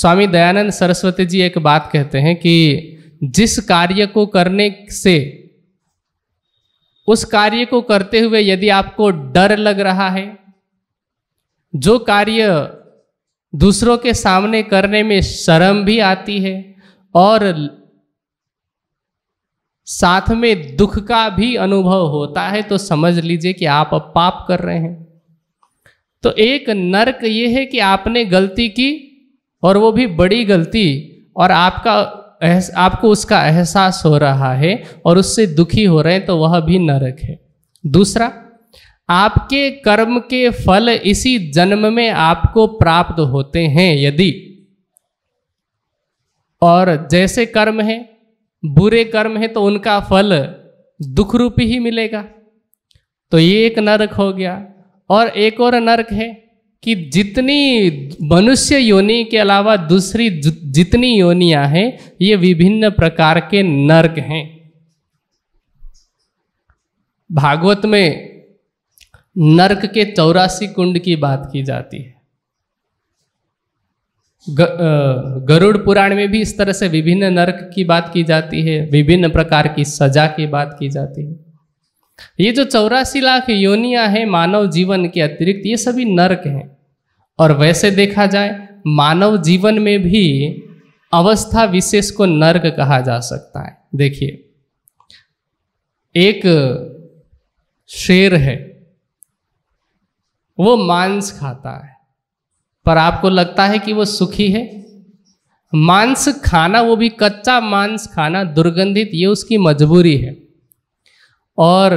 स्वामी दयानंद सरस्वती जी एक बात कहते हैं कि जिस कार्य को करने से उस कार्य को करते हुए यदि आपको डर लग रहा है जो कार्य दूसरों के सामने करने में शर्म भी आती है और साथ में दुख का भी अनुभव होता है तो समझ लीजिए कि आप अब पाप कर रहे हैं तो एक नरक ये है कि आपने गलती की और वो भी बड़ी गलती और आपका आपको उसका एहसास हो रहा है और उससे दुखी हो रहे हैं तो वह भी नरक है दूसरा आपके कर्म के फल इसी जन्म में आपको प्राप्त होते हैं यदि और जैसे कर्म है बुरे कर्म है तो उनका फल दुख रूपी ही मिलेगा तो ये एक नरक हो गया और एक और नरक है कि जितनी मनुष्य योनि के अलावा दूसरी जितनी योनियां हैं ये विभिन्न प्रकार के नरक हैं भागवत में नरक के चौरासी कुंड की बात की जाती है गरुड़ पुराण में भी इस तरह से विभिन्न नरक की बात की जाती है विभिन्न प्रकार की सजा की बात की जाती है ये जो चौरासी लाख योनिया है मानव जीवन के अतिरिक्त ये सभी नरक हैं और वैसे देखा जाए मानव जीवन में भी अवस्था विशेष को नरक कहा जा सकता है देखिए एक शेर है वो मांस खाता है पर आपको लगता है कि वो सुखी है मांस खाना वो भी कच्चा मांस खाना दुर्गंधित ये उसकी मजबूरी है और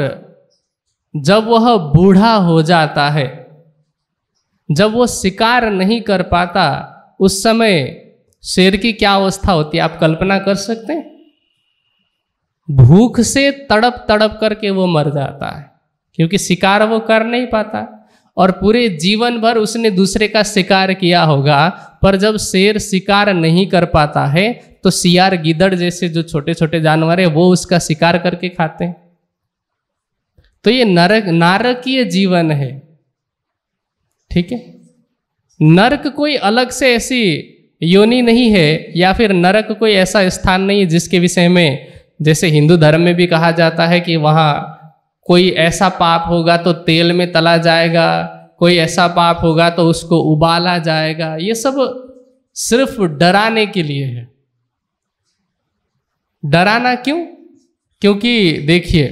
जब वह बूढ़ा हो जाता है जब वो शिकार नहीं कर पाता उस समय शेर की क्या अवस्था होती है आप कल्पना कर सकते हैं भूख से तड़प तड़प करके वो मर जाता है क्योंकि शिकार वो कर नहीं पाता और पूरे जीवन भर उसने दूसरे का शिकार किया होगा पर जब शेर शिकार नहीं कर पाता है तो सियार गिदड़ जैसे जो छोटे छोटे जानवर है वो उसका शिकार करके खाते हैं तो ये नरक नारकीय जीवन है ठीक है नरक कोई अलग से ऐसी योनि नहीं है या फिर नरक कोई ऐसा स्थान नहीं है जिसके विषय में जैसे हिंदू धर्म में भी कहा जाता है कि वहाँ कोई ऐसा पाप होगा तो तेल में तला जाएगा कोई ऐसा पाप होगा तो उसको उबाला जाएगा ये सब सिर्फ डराने के लिए है डराना क्यों क्योंकि देखिए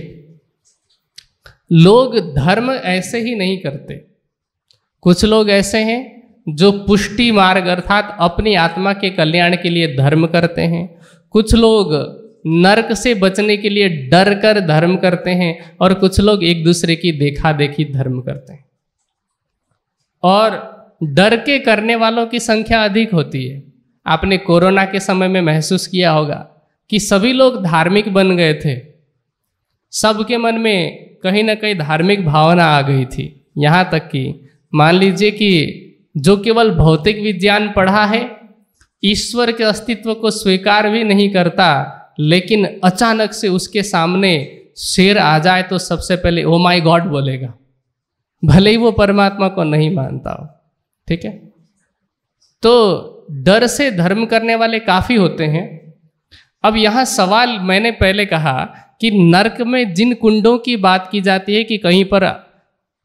लोग धर्म ऐसे ही नहीं करते कुछ लोग ऐसे हैं जो पुष्टि मार्ग अर्थात अपनी आत्मा के कल्याण के लिए धर्म करते हैं कुछ लोग नरक से बचने के लिए डर कर धर्म करते हैं और कुछ लोग एक दूसरे की देखा देखी धर्म करते हैं और डर के करने वालों की संख्या अधिक होती है आपने कोरोना के समय में महसूस किया होगा कि सभी लोग धार्मिक बन गए थे सबके मन में कहीं ना कहीं धार्मिक भावना आ गई थी यहाँ तक कि मान लीजिए कि जो केवल भौतिक विज्ञान पढ़ा है ईश्वर के अस्तित्व को स्वीकार भी नहीं करता लेकिन अचानक से उसके सामने शेर आ जाए तो सबसे पहले ओ माई गॉड बोलेगा भले ही वो परमात्मा को नहीं मानता हो ठीक है तो डर से धर्म करने वाले काफ़ी होते हैं अब यहां सवाल मैंने पहले कहा कि नरक में जिन कुंडों की बात की जाती है कि कहीं पर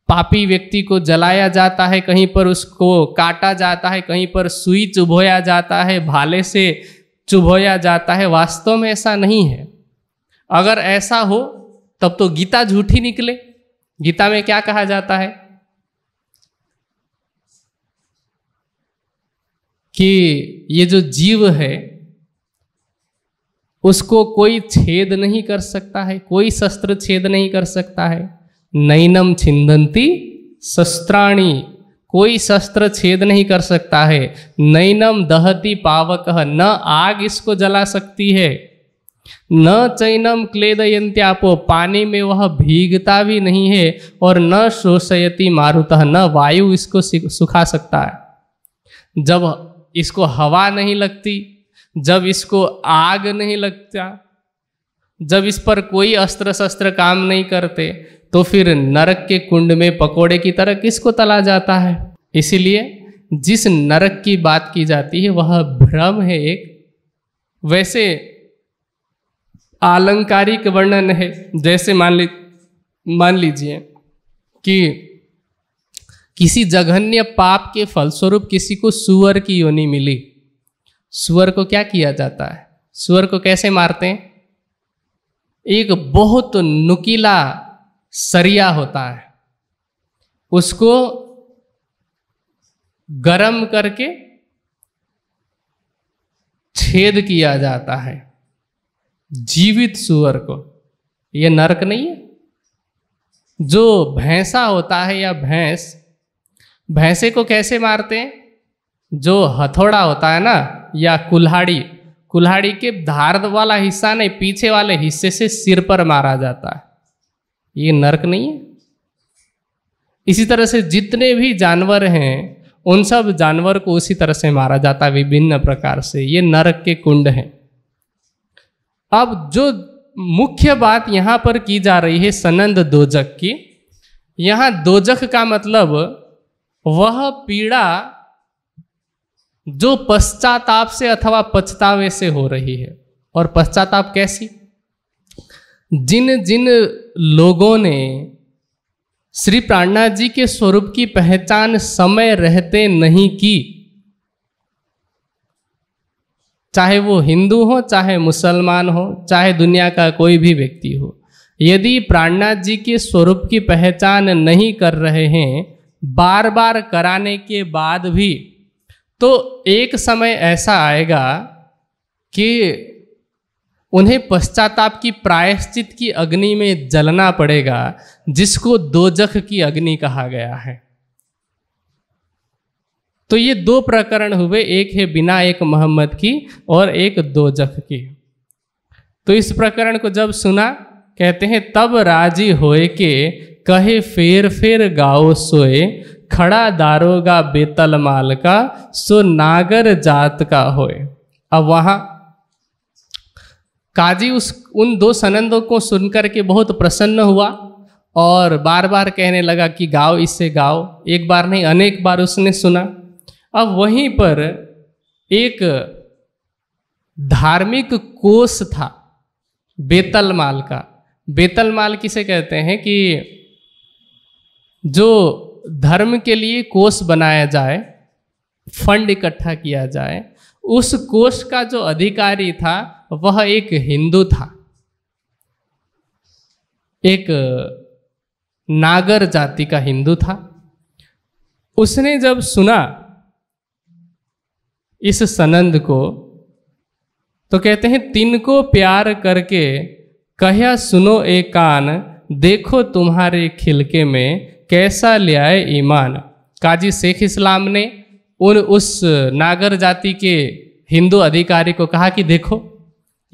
पापी व्यक्ति को जलाया जाता है कहीं पर उसको काटा जाता है कहीं पर सुई चुभोया जाता है भाले से चुभोया जाता है वास्तव में ऐसा नहीं है अगर ऐसा हो तब तो गीता झूठी निकले गीता में क्या कहा जाता है कि ये जो जीव है उसको कोई छेद नहीं कर सकता है कोई शस्त्र छेद नहीं कर सकता है नैनम छिंदंती शस्त्राणी कोई शस्त्र छेद नहीं कर सकता है नैनम दहती पावक न आग इसको जला सकती है न चैनम क्लेदयंत्यापो पानी में वह भीगता भी नहीं है और न शोषयती मारुतः न वायु इसको सुखा सकता है जब इसको हवा नहीं लगती जब इसको आग नहीं लगता जब इस पर कोई अस्त्र शस्त्र काम नहीं करते तो फिर नरक के कुंड में पकोड़े की तरह किसको तला जाता है इसीलिए जिस नरक की बात की जाती है वह भ्रम है एक वैसे आलंकारिक वर्णन है जैसे मान ली मान लीजिए कि किसी जघन्य पाप के फलस्वरूप किसी को सुअर की योनि मिली सुअर को क्या किया जाता है सुअर को कैसे मारते हैं एक बहुत नुकीला सरिया होता है उसको गरम करके छेद किया जाता है जीवित सुअर को ये नरक नहीं है जो भैंसा होता है या भैंस भैंसे को कैसे मारते हैं जो हथौड़ा होता है ना या कुल्हाड़ी कुल्हाड़ी के धार वाला हिस्सा नहीं पीछे वाले हिस्से से सिर पर मारा जाता है ये नरक नहीं है इसी तरह से जितने भी जानवर हैं उन सब जानवर को उसी तरह से मारा जाता है विभिन्न प्रकार से ये नरक के कुंड हैं अब जो मुख्य बात यहाँ पर की जा रही है सनंद दोजक की यहाँ दोजक का मतलब वह पीड़ा जो पश्चाताप से अथवा पछतावे से हो रही है और पश्चाताप कैसी जिन जिन लोगों ने श्री प्राणनाथ जी के स्वरूप की पहचान समय रहते नहीं की चाहे वो हिंदू हो चाहे मुसलमान हो चाहे दुनिया का कोई भी व्यक्ति हो यदि प्राणनाथ जी के स्वरूप की पहचान नहीं कर रहे हैं बार बार कराने के बाद भी तो एक समय ऐसा आएगा कि उन्हें पश्चाताप की प्रायश्चित की अग्नि में जलना पड़ेगा जिसको दोजख की अग्नि कहा गया है तो ये दो प्रकरण हुए एक है बिना एक मोहम्मद की और एक दोजख की तो इस प्रकरण को जब सुना कहते हैं तब राजी होए के कहे फेर फेर गाओ सोए खड़ा दारोगा बेतल माल का सो नागर जात का होए अब वहाँ काजी उस उन दो सनंदों को सुनकर के बहुत प्रसन्न हुआ और बार बार कहने लगा कि गाओ इससे गाओ एक बार नहीं अनेक बार उसने सुना अब वहीं पर एक धार्मिक कोष था बेतल माल का बेतल माल किसे कहते हैं कि जो धर्म के लिए कोष बनाया जाए फंड इकट्ठा किया जाए उस कोष का जो अधिकारी था वह एक हिंदू था एक नागर जाति का हिंदू था उसने जब सुना इस सनंद को तो कहते हैं तिनको प्यार करके कहया सुनो ए कान देखो तुम्हारे खिलके में कैसा ले आए ईमान काजी शेख इस्लाम ने उन उस नागर जाति के हिंदू अधिकारी को कहा कि देखो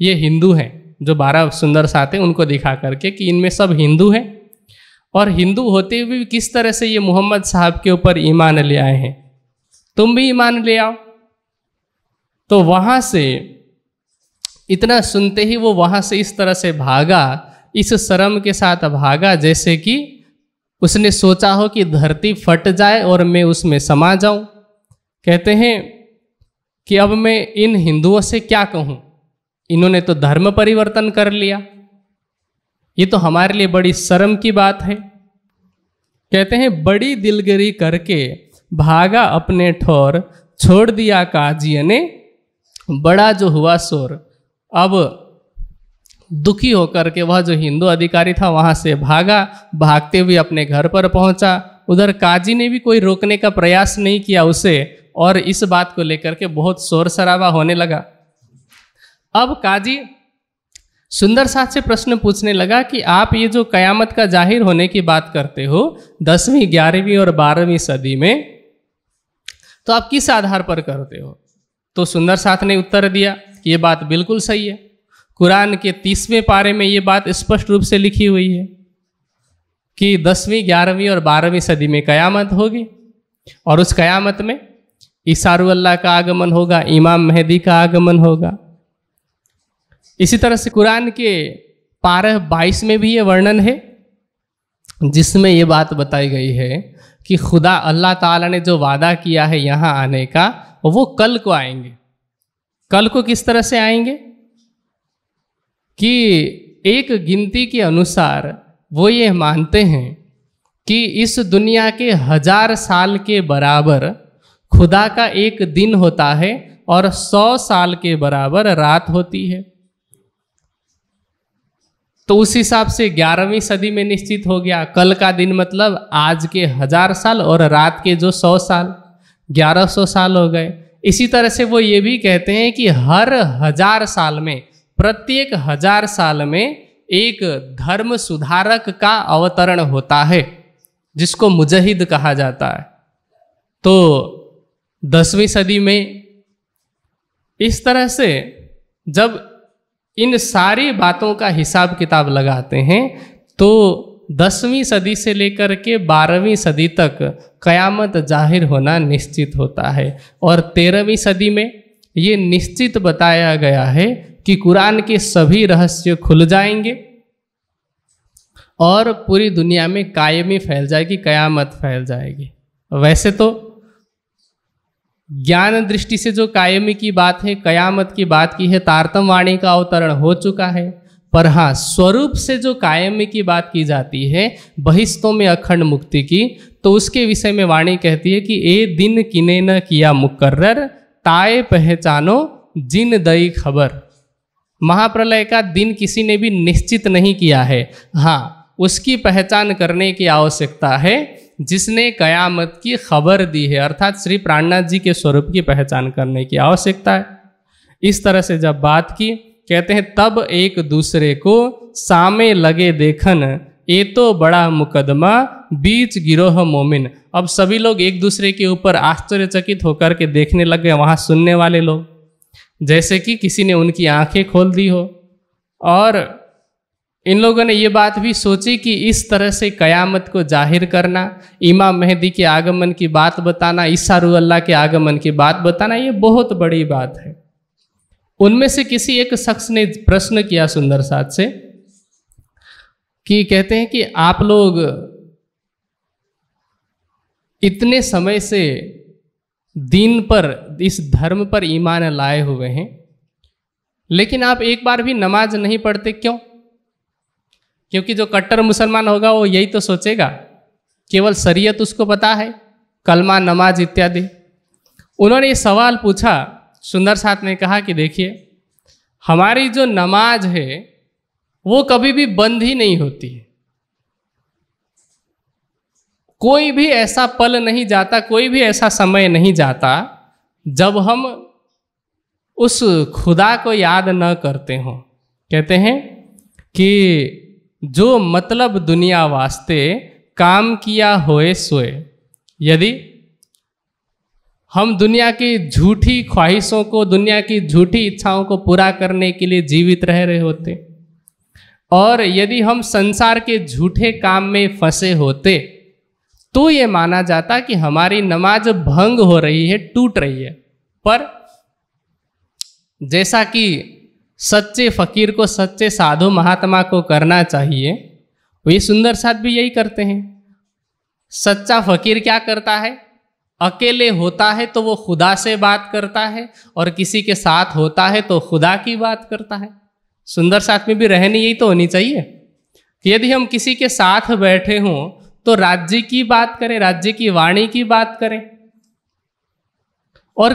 ये हिंदू हैं जो बारह सुंदर साथ हैं उनको दिखा करके कि इनमें सब हिंदू हैं और हिंदू होते हुए किस तरह से ये मोहम्मद साहब के ऊपर ईमान ले आए हैं तुम भी ईमान ले आओ तो वहाँ से इतना सुनते ही वो वहाँ से इस तरह से भागा इस शर्म के साथ भागा जैसे कि उसने सोचा हो कि धरती फट जाए और मैं उसमें समा जाऊँ कहते हैं कि अब मैं इन हिंदुओं से क्या कहूँ इन्होंने तो धर्म परिवर्तन कर लिया ये तो हमारे लिए बड़ी शर्म की बात है कहते हैं बड़ी दिलगिरी करके भागा अपने ठोर छोड़ दिया काजी ने बड़ा जो हुआ शोर अब दुखी होकर के वह जो हिंदू अधिकारी था वहाँ से भागा भागते हुए अपने घर पर पहुँचा उधर काजी ने भी कोई रोकने का प्रयास नहीं किया उसे और इस बात को लेकर के बहुत शोर शराबा होने लगा अब काजी सुंदर साथ से प्रश्न पूछने लगा कि आप ये जो कयामत का जाहिर होने की बात करते हो दसवीं ग्यारहवीं और बारहवीं सदी में तो आप किस आधार पर करते हो तो सुंदर साथ ने उत्तर दिया कि ये बात बिल्कुल सही है कुरान के तीसवें पारे में ये बात स्पष्ट रूप से लिखी हुई है कि दसवीं ग्यारहवीं और बारहवीं सदी में कयामत होगी और उस कयामत में ईसारू अल्लाह का आगमन होगा इमाम मेहदी का आगमन होगा इसी तरह से कुरान के पारह बाईस में भी ये वर्णन है जिसमें ये बात बताई गई है कि खुदा अल्लाह ताला ने जो वादा किया है यहाँ आने का वो कल को आएंगे कल को किस तरह से आएंगे कि एक गिनती के अनुसार वो ये मानते हैं कि इस दुनिया के हजार साल के बराबर खुदा का एक दिन होता है और सौ साल के बराबर रात होती है तो उस हिसाब से ग्यारहवीं सदी में निश्चित हो गया कल का दिन मतलब आज के हजार साल और रात के जो सौ साल ग्यारह सौ साल हो गए इसी तरह से वो ये भी कहते हैं कि हर हजार साल में प्रत्येक हजार साल में एक धर्म सुधारक का अवतरण होता है जिसको मुजहिद कहा जाता है तो दसवीं सदी में इस तरह से जब इन सारी बातों का हिसाब किताब लगाते हैं तो दसवीं सदी से लेकर के बारहवीं सदी तक कयामत जाहिर होना निश्चित होता है और तेरहवीं सदी में ये निश्चित बताया गया है कि कुरान के सभी रहस्य खुल जाएंगे और पूरी दुनिया में कायमी फैल जाएगी कयामत फैल जाएगी वैसे तो ज्ञान दृष्टि से जो कायमी की बात है कयामत की बात की है तारतम वाणी का अवतरण हो चुका है पर हाँ स्वरूप से जो कायमी की बात की जाती है बहिस्तों में अखंड मुक्ति की तो उसके विषय में वाणी कहती है कि ए दिन किने न किया मुकर्र ताए पहचानो जिन दई खबर महाप्रलय का दिन किसी ने भी निश्चित नहीं किया है हाँ उसकी पहचान करने की आवश्यकता है जिसने कयामत की खबर दी है अर्थात श्री प्राणनाथ जी के स्वरूप की पहचान करने की आवश्यकता है इस तरह से जब बात की कहते हैं तब एक दूसरे को सामे लगे देखन ये तो बड़ा मुकदमा बीच गिरोह मोमिन अब सभी लोग एक दूसरे के ऊपर आश्चर्यचकित होकर के देखने लग गए वहाँ सुनने वाले लोग जैसे कि किसी ने उनकी आंखें खोल दी हो और इन लोगों ने ये बात भी सोची कि इस तरह से कयामत को जाहिर करना इमाम मेहदी के आगमन की बात बताना ईसा अल्लाह के आगमन की बात बताना ये बहुत बड़ी बात है उनमें से किसी एक शख्स ने प्रश्न किया सुंदर साथ से कि कहते हैं कि आप लोग इतने समय से दीन पर इस धर्म पर ईमान लाए हुए हैं लेकिन आप एक बार भी नमाज नहीं पढ़ते क्यों क्योंकि जो कट्टर मुसलमान होगा वो यही तो सोचेगा केवल शरीयत उसको पता है कलमा नमाज इत्यादि उन्होंने ये सवाल पूछा सुंदर साथ ने कहा कि देखिए हमारी जो नमाज है वो कभी भी बंद ही नहीं होती है कोई भी ऐसा पल नहीं जाता कोई भी ऐसा समय नहीं जाता जब हम उस खुदा को याद न करते हों कहते हैं कि जो मतलब दुनिया वास्ते काम किया होए सोए यदि हम दुनिया की झूठी ख्वाहिशों को दुनिया की झूठी इच्छाओं को पूरा करने के लिए जीवित रह रहे होते और यदि हम संसार के झूठे काम में फंसे होते तो ये माना जाता कि हमारी नमाज भंग हो रही है टूट रही है पर जैसा कि सच्चे फकीर को सच्चे साधु महात्मा को करना चाहिए वही सुंदर साथ भी यही करते हैं सच्चा फकीर क्या करता है अकेले होता है तो वो खुदा से बात करता है और किसी के साथ होता है तो खुदा की बात करता है सुंदर साथ में भी रहनी यही तो होनी चाहिए कि यदि हम किसी के साथ बैठे हों तो राज्य की बात करें राज्य की वाणी की बात करें और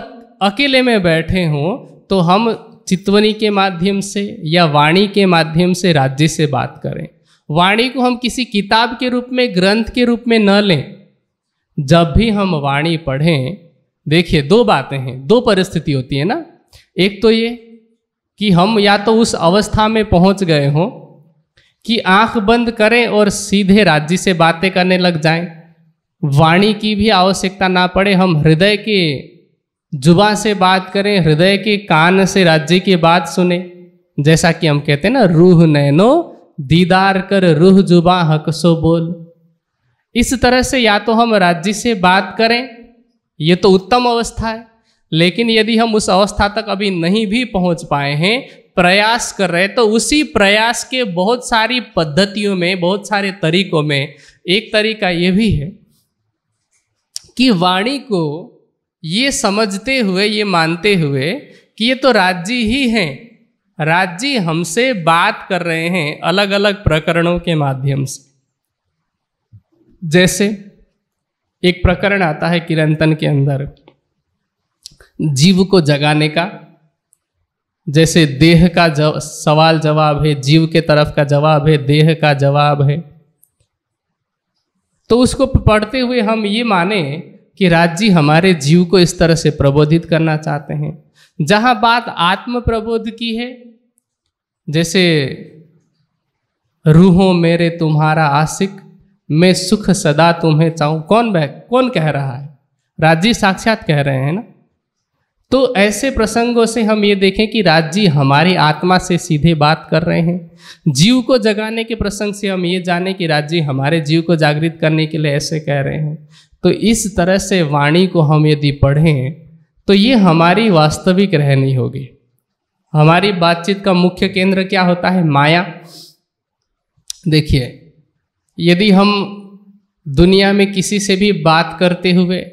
अकेले में बैठे हों तो हम चितवनी के माध्यम से या वाणी के माध्यम से राज्य से बात करें वाणी को हम किसी किताब के रूप में ग्रंथ के रूप में न लें जब भी हम वाणी पढ़ें देखिए दो बातें हैं दो परिस्थिति होती है ना एक तो ये कि हम या तो उस अवस्था में पहुंच गए हों कि आंख बंद करें और सीधे राज्य से बातें करने लग जाएं वाणी की भी आवश्यकता ना पड़े हम हृदय के जुबा से बात करें हृदय के कान से राज्य की बात सुने जैसा कि हम कहते हैं ना रूह नैनो दीदार कर रूह जुबा हक सो बोल इस तरह से या तो हम राज्य से बात करें ये तो उत्तम अवस्था है लेकिन यदि हम उस अवस्था तक अभी नहीं भी पहुंच पाए हैं प्रयास कर रहे तो उसी प्रयास के बहुत सारी पद्धतियों में बहुत सारे तरीकों में एक तरीका यह भी है कि वाणी को ये समझते हुए ये मानते हुए कि ये तो राज्य ही हैं राज्य हमसे बात कर रहे हैं अलग अलग प्रकरणों के माध्यम से जैसे एक प्रकरण आता है किरंतन के अंदर जीव को जगाने का जैसे देह का जव, सवाल जवाब है जीव के तरफ का जवाब है देह का जवाब है तो उसको पढ़ते हुए हम ये माने कि राज्य हमारे जीव को इस तरह से प्रबोधित करना चाहते हैं जहाँ बात आत्म प्रबोध की है जैसे रूहो मेरे तुम्हारा आशिक मैं सुख सदा तुम्हें चाहूँ कौन बह कौन कह रहा है राज्य साक्षात कह रहे हैं ना तो ऐसे प्रसंगों से हम ये देखें कि राज्य हमारी आत्मा से सीधे बात कर रहे हैं जीव को जगाने के प्रसंग से हम ये जाने कि राज्य हमारे जीव को जागृत करने के लिए ऐसे कह रहे हैं तो इस तरह से वाणी को हम यदि पढ़ें तो ये हमारी वास्तविक रहनी होगी हमारी बातचीत का मुख्य केंद्र क्या होता है माया देखिए यदि हम दुनिया में किसी से भी बात करते हुए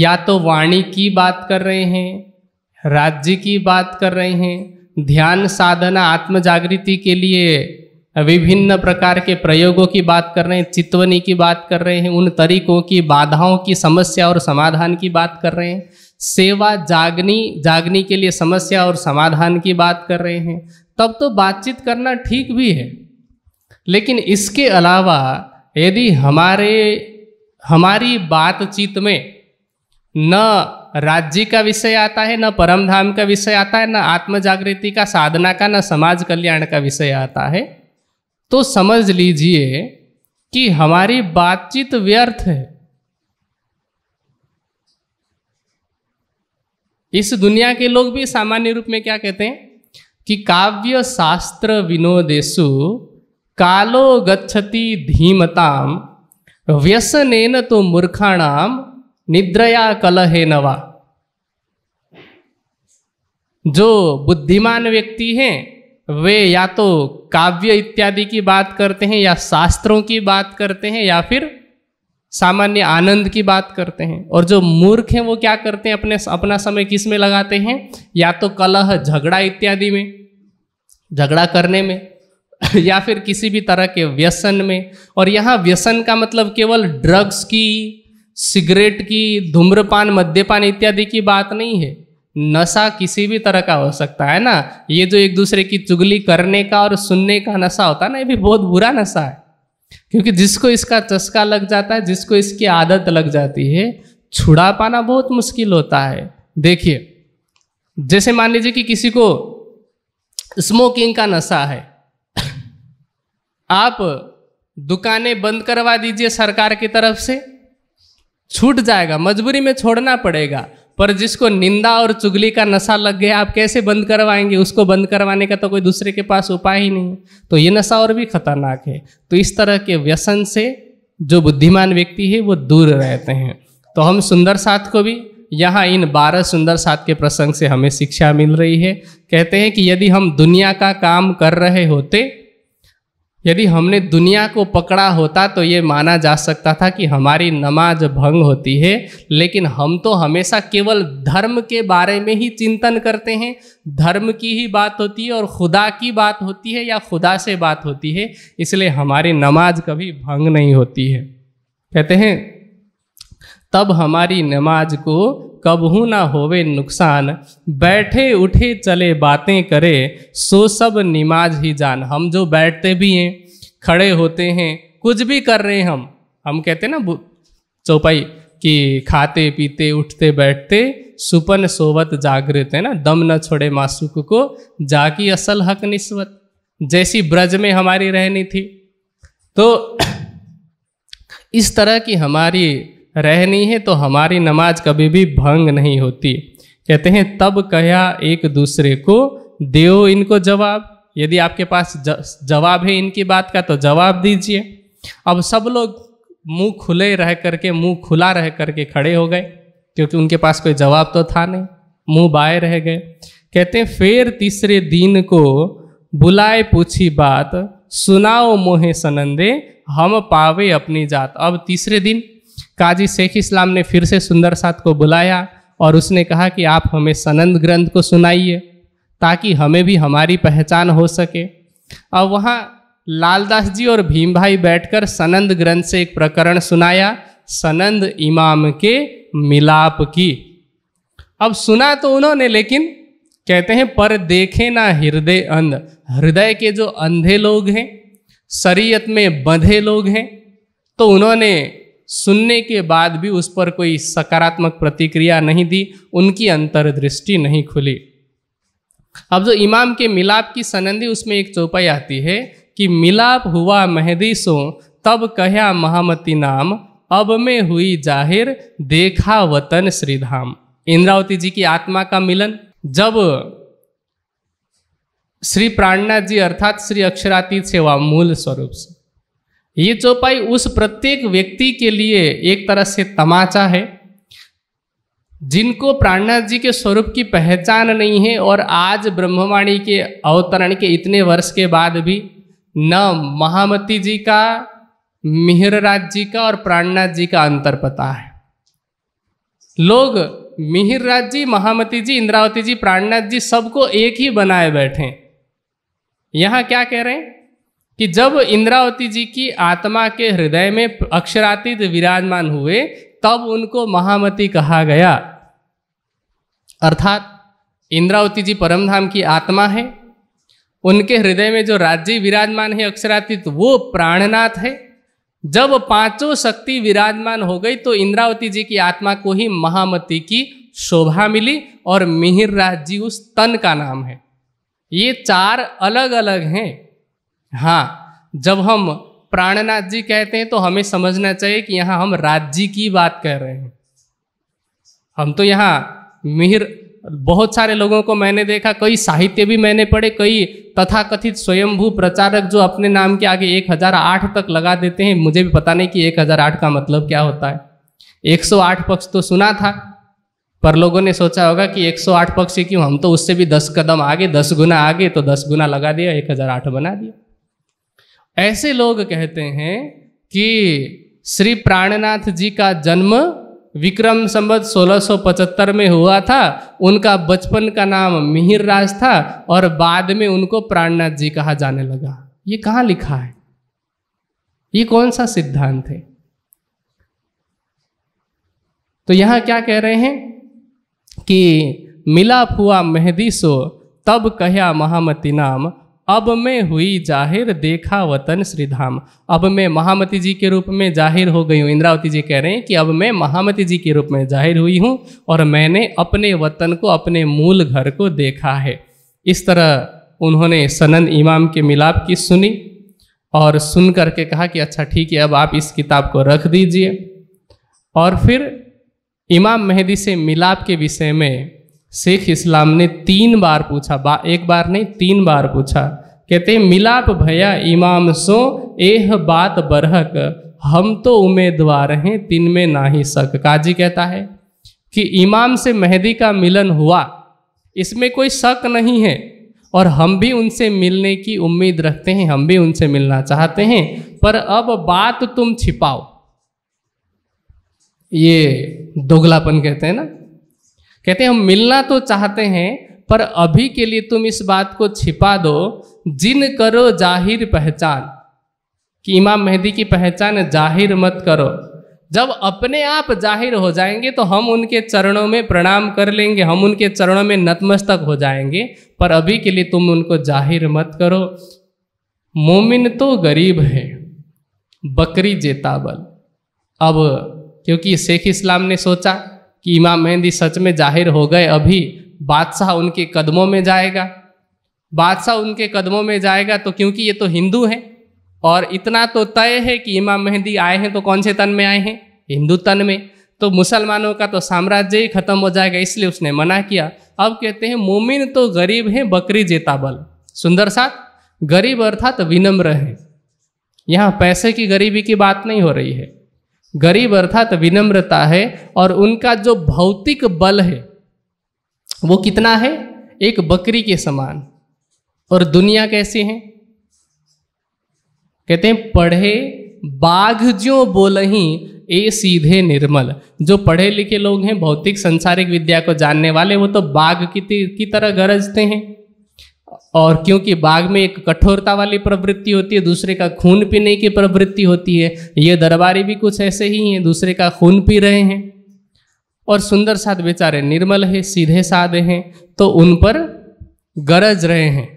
या तो वाणी की बात कर रहे हैं राज्य की बात कर रहे हैं ध्यान साधना आत्म जागृति के लिए विभिन्न प्रकार के प्रयोगों की बात कर रहे हैं चितवनी की बात कर रहे हैं उन तरीकों की बाधाओं की समस्या और समाधान की बात कर रहे हैं सेवा जागनी जागनी के लिए समस्या और समाधान की बात कर रहे हैं तब तो बातचीत करना ठीक भी है लेकिन इसके अलावा यदि हमारे हमारी बातचीत में न राज्य का विषय आता है न परमधाम का विषय आता है न आत्म जागृति का साधना का न समाज कल्याण का विषय आता है तो समझ लीजिए कि हमारी बातचीत व्यर्थ है इस दुनिया के लोग भी सामान्य रूप में क्या कहते हैं कि काव्य शास्त्र विनोदेशु कालो गच्छति धीमताम व्यसनेन तो मूर्खाणाम निद्रया कलहे नवा जो बुद्धिमान व्यक्ति हैं वे या तो काव्य इत्यादि की बात करते हैं या शास्त्रों की बात करते हैं या फिर सामान्य आनंद की बात करते हैं और जो मूर्ख हैं वो क्या करते हैं अपने अपना समय किस में लगाते हैं या तो कलह झगड़ा इत्यादि में झगड़ा करने में या फिर किसी भी तरह के व्यसन में और यहाँ व्यसन का मतलब केवल ड्रग्स की सिगरेट की धूम्रपान मद्यपान इत्यादि की बात नहीं है नशा किसी भी तरह का हो सकता है ना ये जो एक दूसरे की चुगली करने का और सुनने का नशा होता है ना ये भी बहुत बुरा नशा है क्योंकि जिसको इसका चस्का लग जाता है जिसको इसकी आदत लग जाती है छुड़ा पाना बहुत मुश्किल होता है देखिए जैसे मान लीजिए कि किसी को स्मोकिंग का नशा है आप दुकानें बंद करवा दीजिए सरकार की तरफ से छूट जाएगा मजबूरी में छोड़ना पड़ेगा पर जिसको निंदा और चुगली का नशा लग गया आप कैसे बंद करवाएंगे उसको बंद करवाने का तो कोई दूसरे के पास उपाय ही नहीं तो ये नशा और भी खतरनाक है तो इस तरह के व्यसन से जो बुद्धिमान व्यक्ति है वो दूर रहते हैं तो हम सुंदर साथ को भी यहाँ इन बारह सुंदर साथ के प्रसंग से हमें शिक्षा मिल रही है कहते हैं कि यदि हम दुनिया का काम कर रहे होते यदि हमने दुनिया को पकड़ा होता तो ये माना जा सकता था कि हमारी नमाज भंग होती है लेकिन हम तो हमेशा केवल धर्म के बारे में ही चिंतन करते हैं धर्म की ही बात होती है और खुदा की बात होती है या खुदा से बात होती है इसलिए हमारी नमाज कभी भंग नहीं होती है कहते हैं तब हमारी नमाज को कबहू ना होवे नुकसान बैठे उठे चले बातें करे सो सब निमाज ही जान हम जो बैठते भी हैं खड़े होते हैं कुछ भी कर रहे हैं हम हम कहते हैं ना चौपाई कि खाते पीते उठते बैठते सुपन सोवत जागृत है ना दम न छोड़े मासुक को जाकी असल हक निस्वत जैसी ब्रज में हमारी रहनी थी तो इस तरह की हमारी रहनी है तो हमारी नमाज कभी भी भंग नहीं होती कहते हैं तब कहा एक दूसरे को दो इनको जवाब यदि आपके पास जवाब है इनकी बात का तो जवाब दीजिए अब सब लोग मुंह खुले रह करके मुंह खुला रह करके खड़े हो गए क्योंकि उनके पास कोई जवाब तो था नहीं मुंह बाए रह गए कहते हैं फिर तीसरे दिन को बुलाए पूछी बात सुनाओ मोहे सनंदे हम पावे अपनी जात अब तीसरे दिन काजी शेख इस्लाम ने फिर से सुंदर साथ को बुलाया और उसने कहा कि आप हमें सनंद ग्रंथ को सुनाइए ताकि हमें भी हमारी पहचान हो सके और वहाँ लालदास जी और भीम भाई बैठ सनंद ग्रंथ से एक प्रकरण सुनाया सनंद इमाम के मिलाप की अब सुना तो उन्होंने लेकिन कहते हैं पर देखे ना हृदय अंध हृदय के जो अंधे लोग हैं शरीयत में बंधे लोग हैं तो उन्होंने सुनने के बाद भी उस पर कोई सकारात्मक प्रतिक्रिया नहीं दी उनकी अंतर्दृष्टि नहीं खुली अब जो इमाम के मिलाप की सनंदी उसमें एक चौपाई आती है कि मिलाप हुआ मेहदी सो तब कहया महामती नाम अब में हुई जाहिर देखा वतन श्रीधाम इंद्रावती जी की आत्मा का मिलन जब श्री प्राणनाथ जी अर्थात श्री अक्षरातीत सेवा मूल स्वरूप से ये चौपाई उस प्रत्येक व्यक्ति के लिए एक तरह से तमाचा है जिनको प्राणनाथ जी के स्वरूप की पहचान नहीं है और आज ब्रह्मवाणी के अवतरण के इतने वर्ष के बाद भी न महामती जी का मिहिरराज जी का और प्राणनाथ जी का अंतर पता है लोग मिहिरराज जी महामती जी इंद्रावती जी प्राणनाथ जी सबको एक ही बनाए बैठे यहां क्या कह रहे हैं कि जब इंद्रावती जी की आत्मा के हृदय में अक्षरातीत विराजमान हुए तब उनको महामती कहा गया अर्थात इंद्रावती जी परमधाम की आत्मा है उनके हृदय में जो राज्य विराजमान है अक्षरातीत वो प्राणनाथ है जब पांचों शक्ति विराजमान हो गई तो इंद्रावती जी की आत्मा को ही महामती की शोभा मिली और मिहिर राज जी उस तन का नाम है ये चार अलग अलग हैं हाँ जब हम प्राणनाथ जी कहते हैं तो हमें समझना चाहिए कि यहाँ हम राज्य की बात कर रहे हैं हम तो यहाँ मिहिर बहुत सारे लोगों को मैंने देखा कई साहित्य भी मैंने पढ़े कई तथाकथित स्वयंभू प्रचारक जो अपने नाम के आगे एक हजार आठ तक लगा देते हैं मुझे भी पता नहीं कि एक हजार आठ का मतलब क्या होता है एक सौ आठ पक्ष तो सुना था पर लोगों ने सोचा होगा कि एक सौ आठ पक्ष क्यों हम तो उससे भी दस कदम आगे दस गुना आगे तो दस गुना लगा दिया एक हजार आठ बना दिया ऐसे लोग कहते हैं कि श्री प्राणनाथ जी का जन्म विक्रम संबत सोलह में हुआ था उनका बचपन का नाम मिहिर राज था और बाद में उनको प्राणनाथ जी कहा जाने लगा ये कहाँ लिखा है ये कौन सा सिद्धांत है तो यहां क्या कह रहे हैं कि मिला फुआ मेहदी सो तब कहया महामती नाम अब मैं हुई जाहिर देखा वतन श्रीधाम अब मैं महामती जी के रूप में जाहिर हो गई हूँ इंद्रावती जी कह रहे हैं कि अब मैं महामती जी के रूप में जाहिर हुई हूँ और मैंने अपने वतन को अपने मूल घर को देखा है इस तरह उन्होंने सनन इमाम के मिलाप की सुनी और सुन करके कहा कि अच्छा ठीक है अब आप इस किताब को रख दीजिए और फिर इमाम मेहदी से मिलाप के विषय में शेख इस्लाम ने तीन बार पूछा बा, एक बार नहीं तीन बार पूछा कहते मिलाप भया इमाम सो एह बात बरहक हम तो उम्मीदवार हैं तीन में ना ही शक काजी कहता है कि इमाम से मेहदी का मिलन हुआ इसमें कोई शक नहीं है और हम भी उनसे मिलने की उम्मीद रखते हैं हम भी उनसे मिलना चाहते हैं पर अब बात तुम छिपाओ ये दोगलापन कहते हैं ना कहते हैं हम मिलना तो चाहते हैं पर अभी के लिए तुम इस बात को छिपा दो जिन करो जाहिर पहचान कि इमाम मेहदी की पहचान जाहिर मत करो जब अपने आप जाहिर हो जाएंगे तो हम उनके चरणों में प्रणाम कर लेंगे हम उनके चरणों में नतमस्तक हो जाएंगे पर अभी के लिए तुम उनको जाहिर मत करो मोमिन तो गरीब है बकरी जेताबल अब क्योंकि शेख इस्लाम ने सोचा कि इमाम मेहंदी सच में जाहिर हो गए अभी बादशाह उनके कदमों में जाएगा बादशाह उनके कदमों में जाएगा तो क्योंकि ये तो हिंदू हैं और इतना तो तय है कि इमाम मेहंदी आए हैं तो कौन से तन में आए हैं हिंदू तन में तो मुसलमानों का तो साम्राज्य ही खत्म हो जाएगा इसलिए उसने मना किया अब कहते हैं मोमिन तो गरीब है बकरी जेता बल सुंदर साथ गरीब अर्थात विनम्र है यहाँ पैसे की गरीबी की बात नहीं हो रही है गरीब अर्थात विनम्रता है और उनका जो भौतिक बल है वो कितना है एक बकरी के समान और दुनिया कैसे है कहते हैं पढ़े बाघ जो बोलही ए सीधे निर्मल जो पढ़े लिखे लोग हैं भौतिक संसारिक विद्या को जानने वाले वो तो बाघ की, की तरह गरजते हैं और क्योंकि बाघ में एक कठोरता वाली प्रवृत्ति होती है दूसरे का खून पीने की प्रवृत्ति होती है ये दरबारी भी कुछ ऐसे ही हैं दूसरे का खून पी रहे हैं और सुंदर साध बेचारे निर्मल है सीधे साधे हैं तो उन पर गरज रहे हैं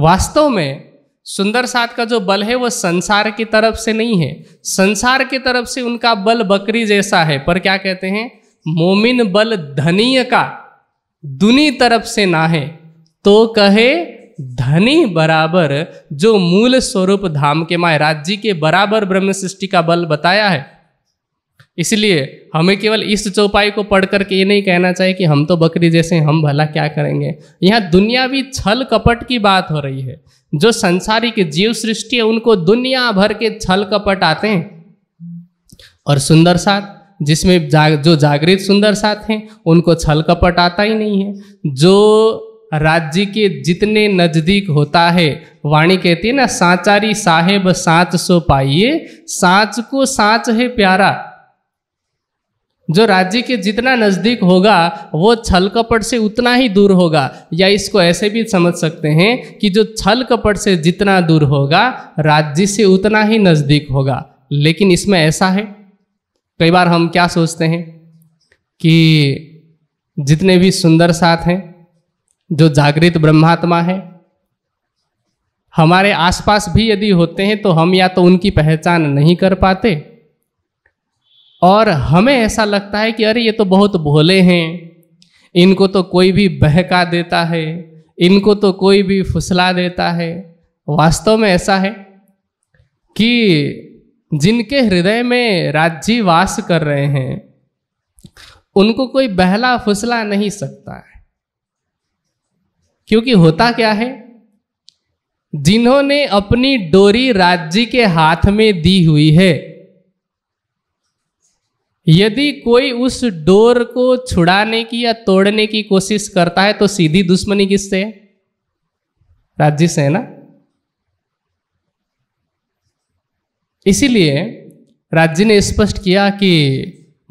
वास्तव में सुंदर साथ का जो बल है वह संसार की तरफ से नहीं है संसार की तरफ से उनका बल बकरी जैसा है पर क्या कहते हैं मोमिन बल धनीय का दुनी तरफ से ना है तो कहे धनी बराबर जो मूल स्वरूप धाम के माए राज्य के बराबर ब्रह्म सृष्टि का बल बताया है इसलिए हमें केवल इस चौपाई को पढ़ करके ये नहीं कहना चाहिए कि हम तो बकरी जैसे हम भला क्या करेंगे यहाँ दुनियावी छल कपट की बात हो रही है जो संसारी के जीव सृष्टि है उनको दुनिया भर के छल कपट आते हैं और सुंदर साथ जिसमें जाग जो जागृत सुंदर साथ हैं उनको छल कपट आता ही नहीं है जो राज्य के जितने नज़दीक होता है वाणी कहती है ना साचारी साहेब साँच सो पाइए साँच को साँच है प्यारा जो राज्य के जितना नज़दीक होगा वो छल कपट से उतना ही दूर होगा या इसको ऐसे भी समझ सकते हैं कि जो छल कपट से जितना दूर होगा राज्य से उतना ही नज़दीक होगा लेकिन इसमें ऐसा है कई बार हम क्या सोचते हैं कि जितने भी सुंदर साथ हैं जो जागृत ब्रह्मात्मा है हमारे आसपास भी यदि होते हैं तो हम या तो उनकी पहचान नहीं कर पाते और हमें ऐसा लगता है कि अरे ये तो बहुत भोले हैं इनको तो कोई भी बहका देता है इनको तो कोई भी फुसला देता है वास्तव में ऐसा है कि जिनके हृदय में राज्य वास कर रहे हैं उनको कोई बहला फुसला नहीं सकता है क्योंकि होता क्या है जिन्होंने अपनी डोरी राज्य के हाथ में दी हुई है यदि कोई उस डोर को छुड़ाने की या तोड़ने की कोशिश करता है तो सीधी दुश्मनी किससे है राज्य से है ना इसीलिए राज्य ने स्पष्ट किया कि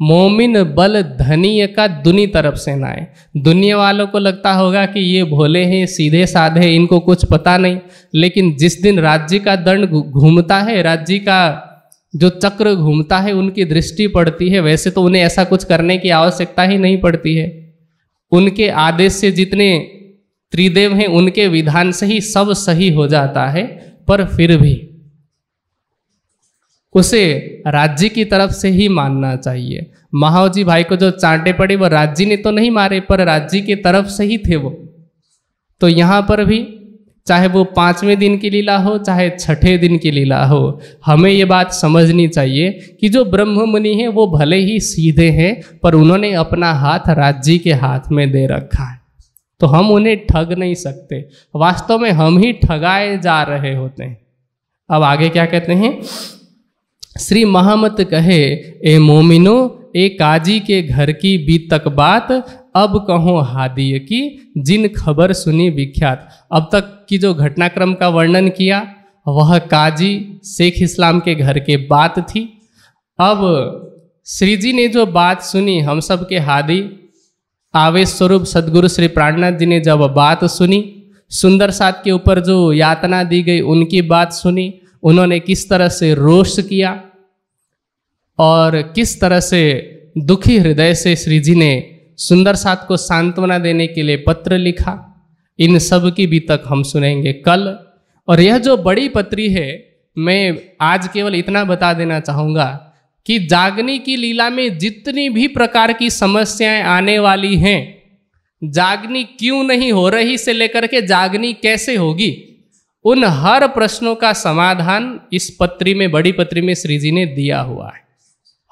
मोमिन बल धनीय का दुनी तरफ से ना है दुनिया वालों को लगता होगा कि ये भोले हैं सीधे साधे इनको कुछ पता नहीं लेकिन जिस दिन राज्य का दंड घूमता है राज्य का जो चक्र घूमता है उनकी दृष्टि पड़ती है वैसे तो उन्हें ऐसा कुछ करने की आवश्यकता ही नहीं पड़ती है उनके आदेश से जितने त्रिदेव हैं उनके विधान से ही सब सही हो जाता है पर फिर भी उसे राज्य की तरफ से ही मानना चाहिए महावजी भाई को जो चांटे पड़े वो राज्य ने तो नहीं मारे पर राज्य की तरफ से ही थे वो तो यहाँ पर भी चाहे वो पाँचवें दिन की लीला हो चाहे छठे दिन की लीला हो हमें ये बात समझनी चाहिए कि जो ब्रह्म मुनि है वो भले ही सीधे हैं पर उन्होंने अपना हाथ राज्य के हाथ में दे रखा है तो हम उन्हें ठग नहीं सकते वास्तव में हम ही ठगाए जा रहे होते हैं अब आगे क्या कहते हैं श्री महामत कहे ए मोमिनो ए काजी के घर की बीतक बात अब कहो हादिय की जिन खबर सुनी विख्यात अब तक की जो घटनाक्रम का वर्णन किया वह काजी शेख इस्लाम के घर के बात थी अब श्री जी ने जो बात सुनी हम सब के हादी आवेश स्वरूप सदगुरु श्री प्राणनाथ जी ने जब बात सुनी सुंदर सात के ऊपर जो यातना दी गई उनकी बात सुनी उन्होंने किस तरह से रोष किया और किस तरह से दुखी हृदय से श्री जी ने सुंदर साथ को सांत्वना देने के लिए पत्र लिखा इन सब की भी तक हम सुनेंगे कल और यह जो बड़ी पत्री है मैं आज केवल इतना बता देना चाहूँगा कि जागनी की लीला में जितनी भी प्रकार की समस्याएं आने वाली हैं जागनी क्यों नहीं हो रही से लेकर के जागनी कैसे होगी उन हर प्रश्नों का समाधान इस पत्री में बड़ी पत्री में श्री जी ने दिया हुआ है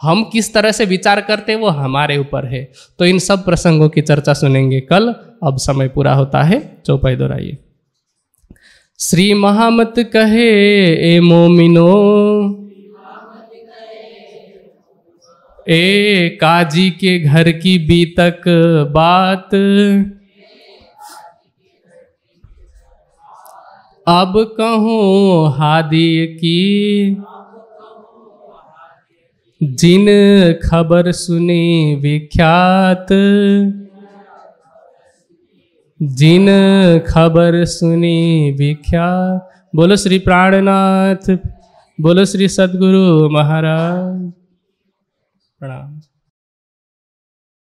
हम किस तरह से विचार करते वो हमारे ऊपर है तो इन सब प्रसंगों की चर्चा सुनेंगे कल अब समय पूरा होता है चौपाई दोहराइए श्री महामत कहे ए मोमिनो ए काजी के घर की बीतक बात अब कहूँ हादी की जिन खबर सुने विख्यात जिन खबर सुने विख्यात बोलो श्री प्राणनाथ बोलो श्री सदगुरु महाराज प्रणाम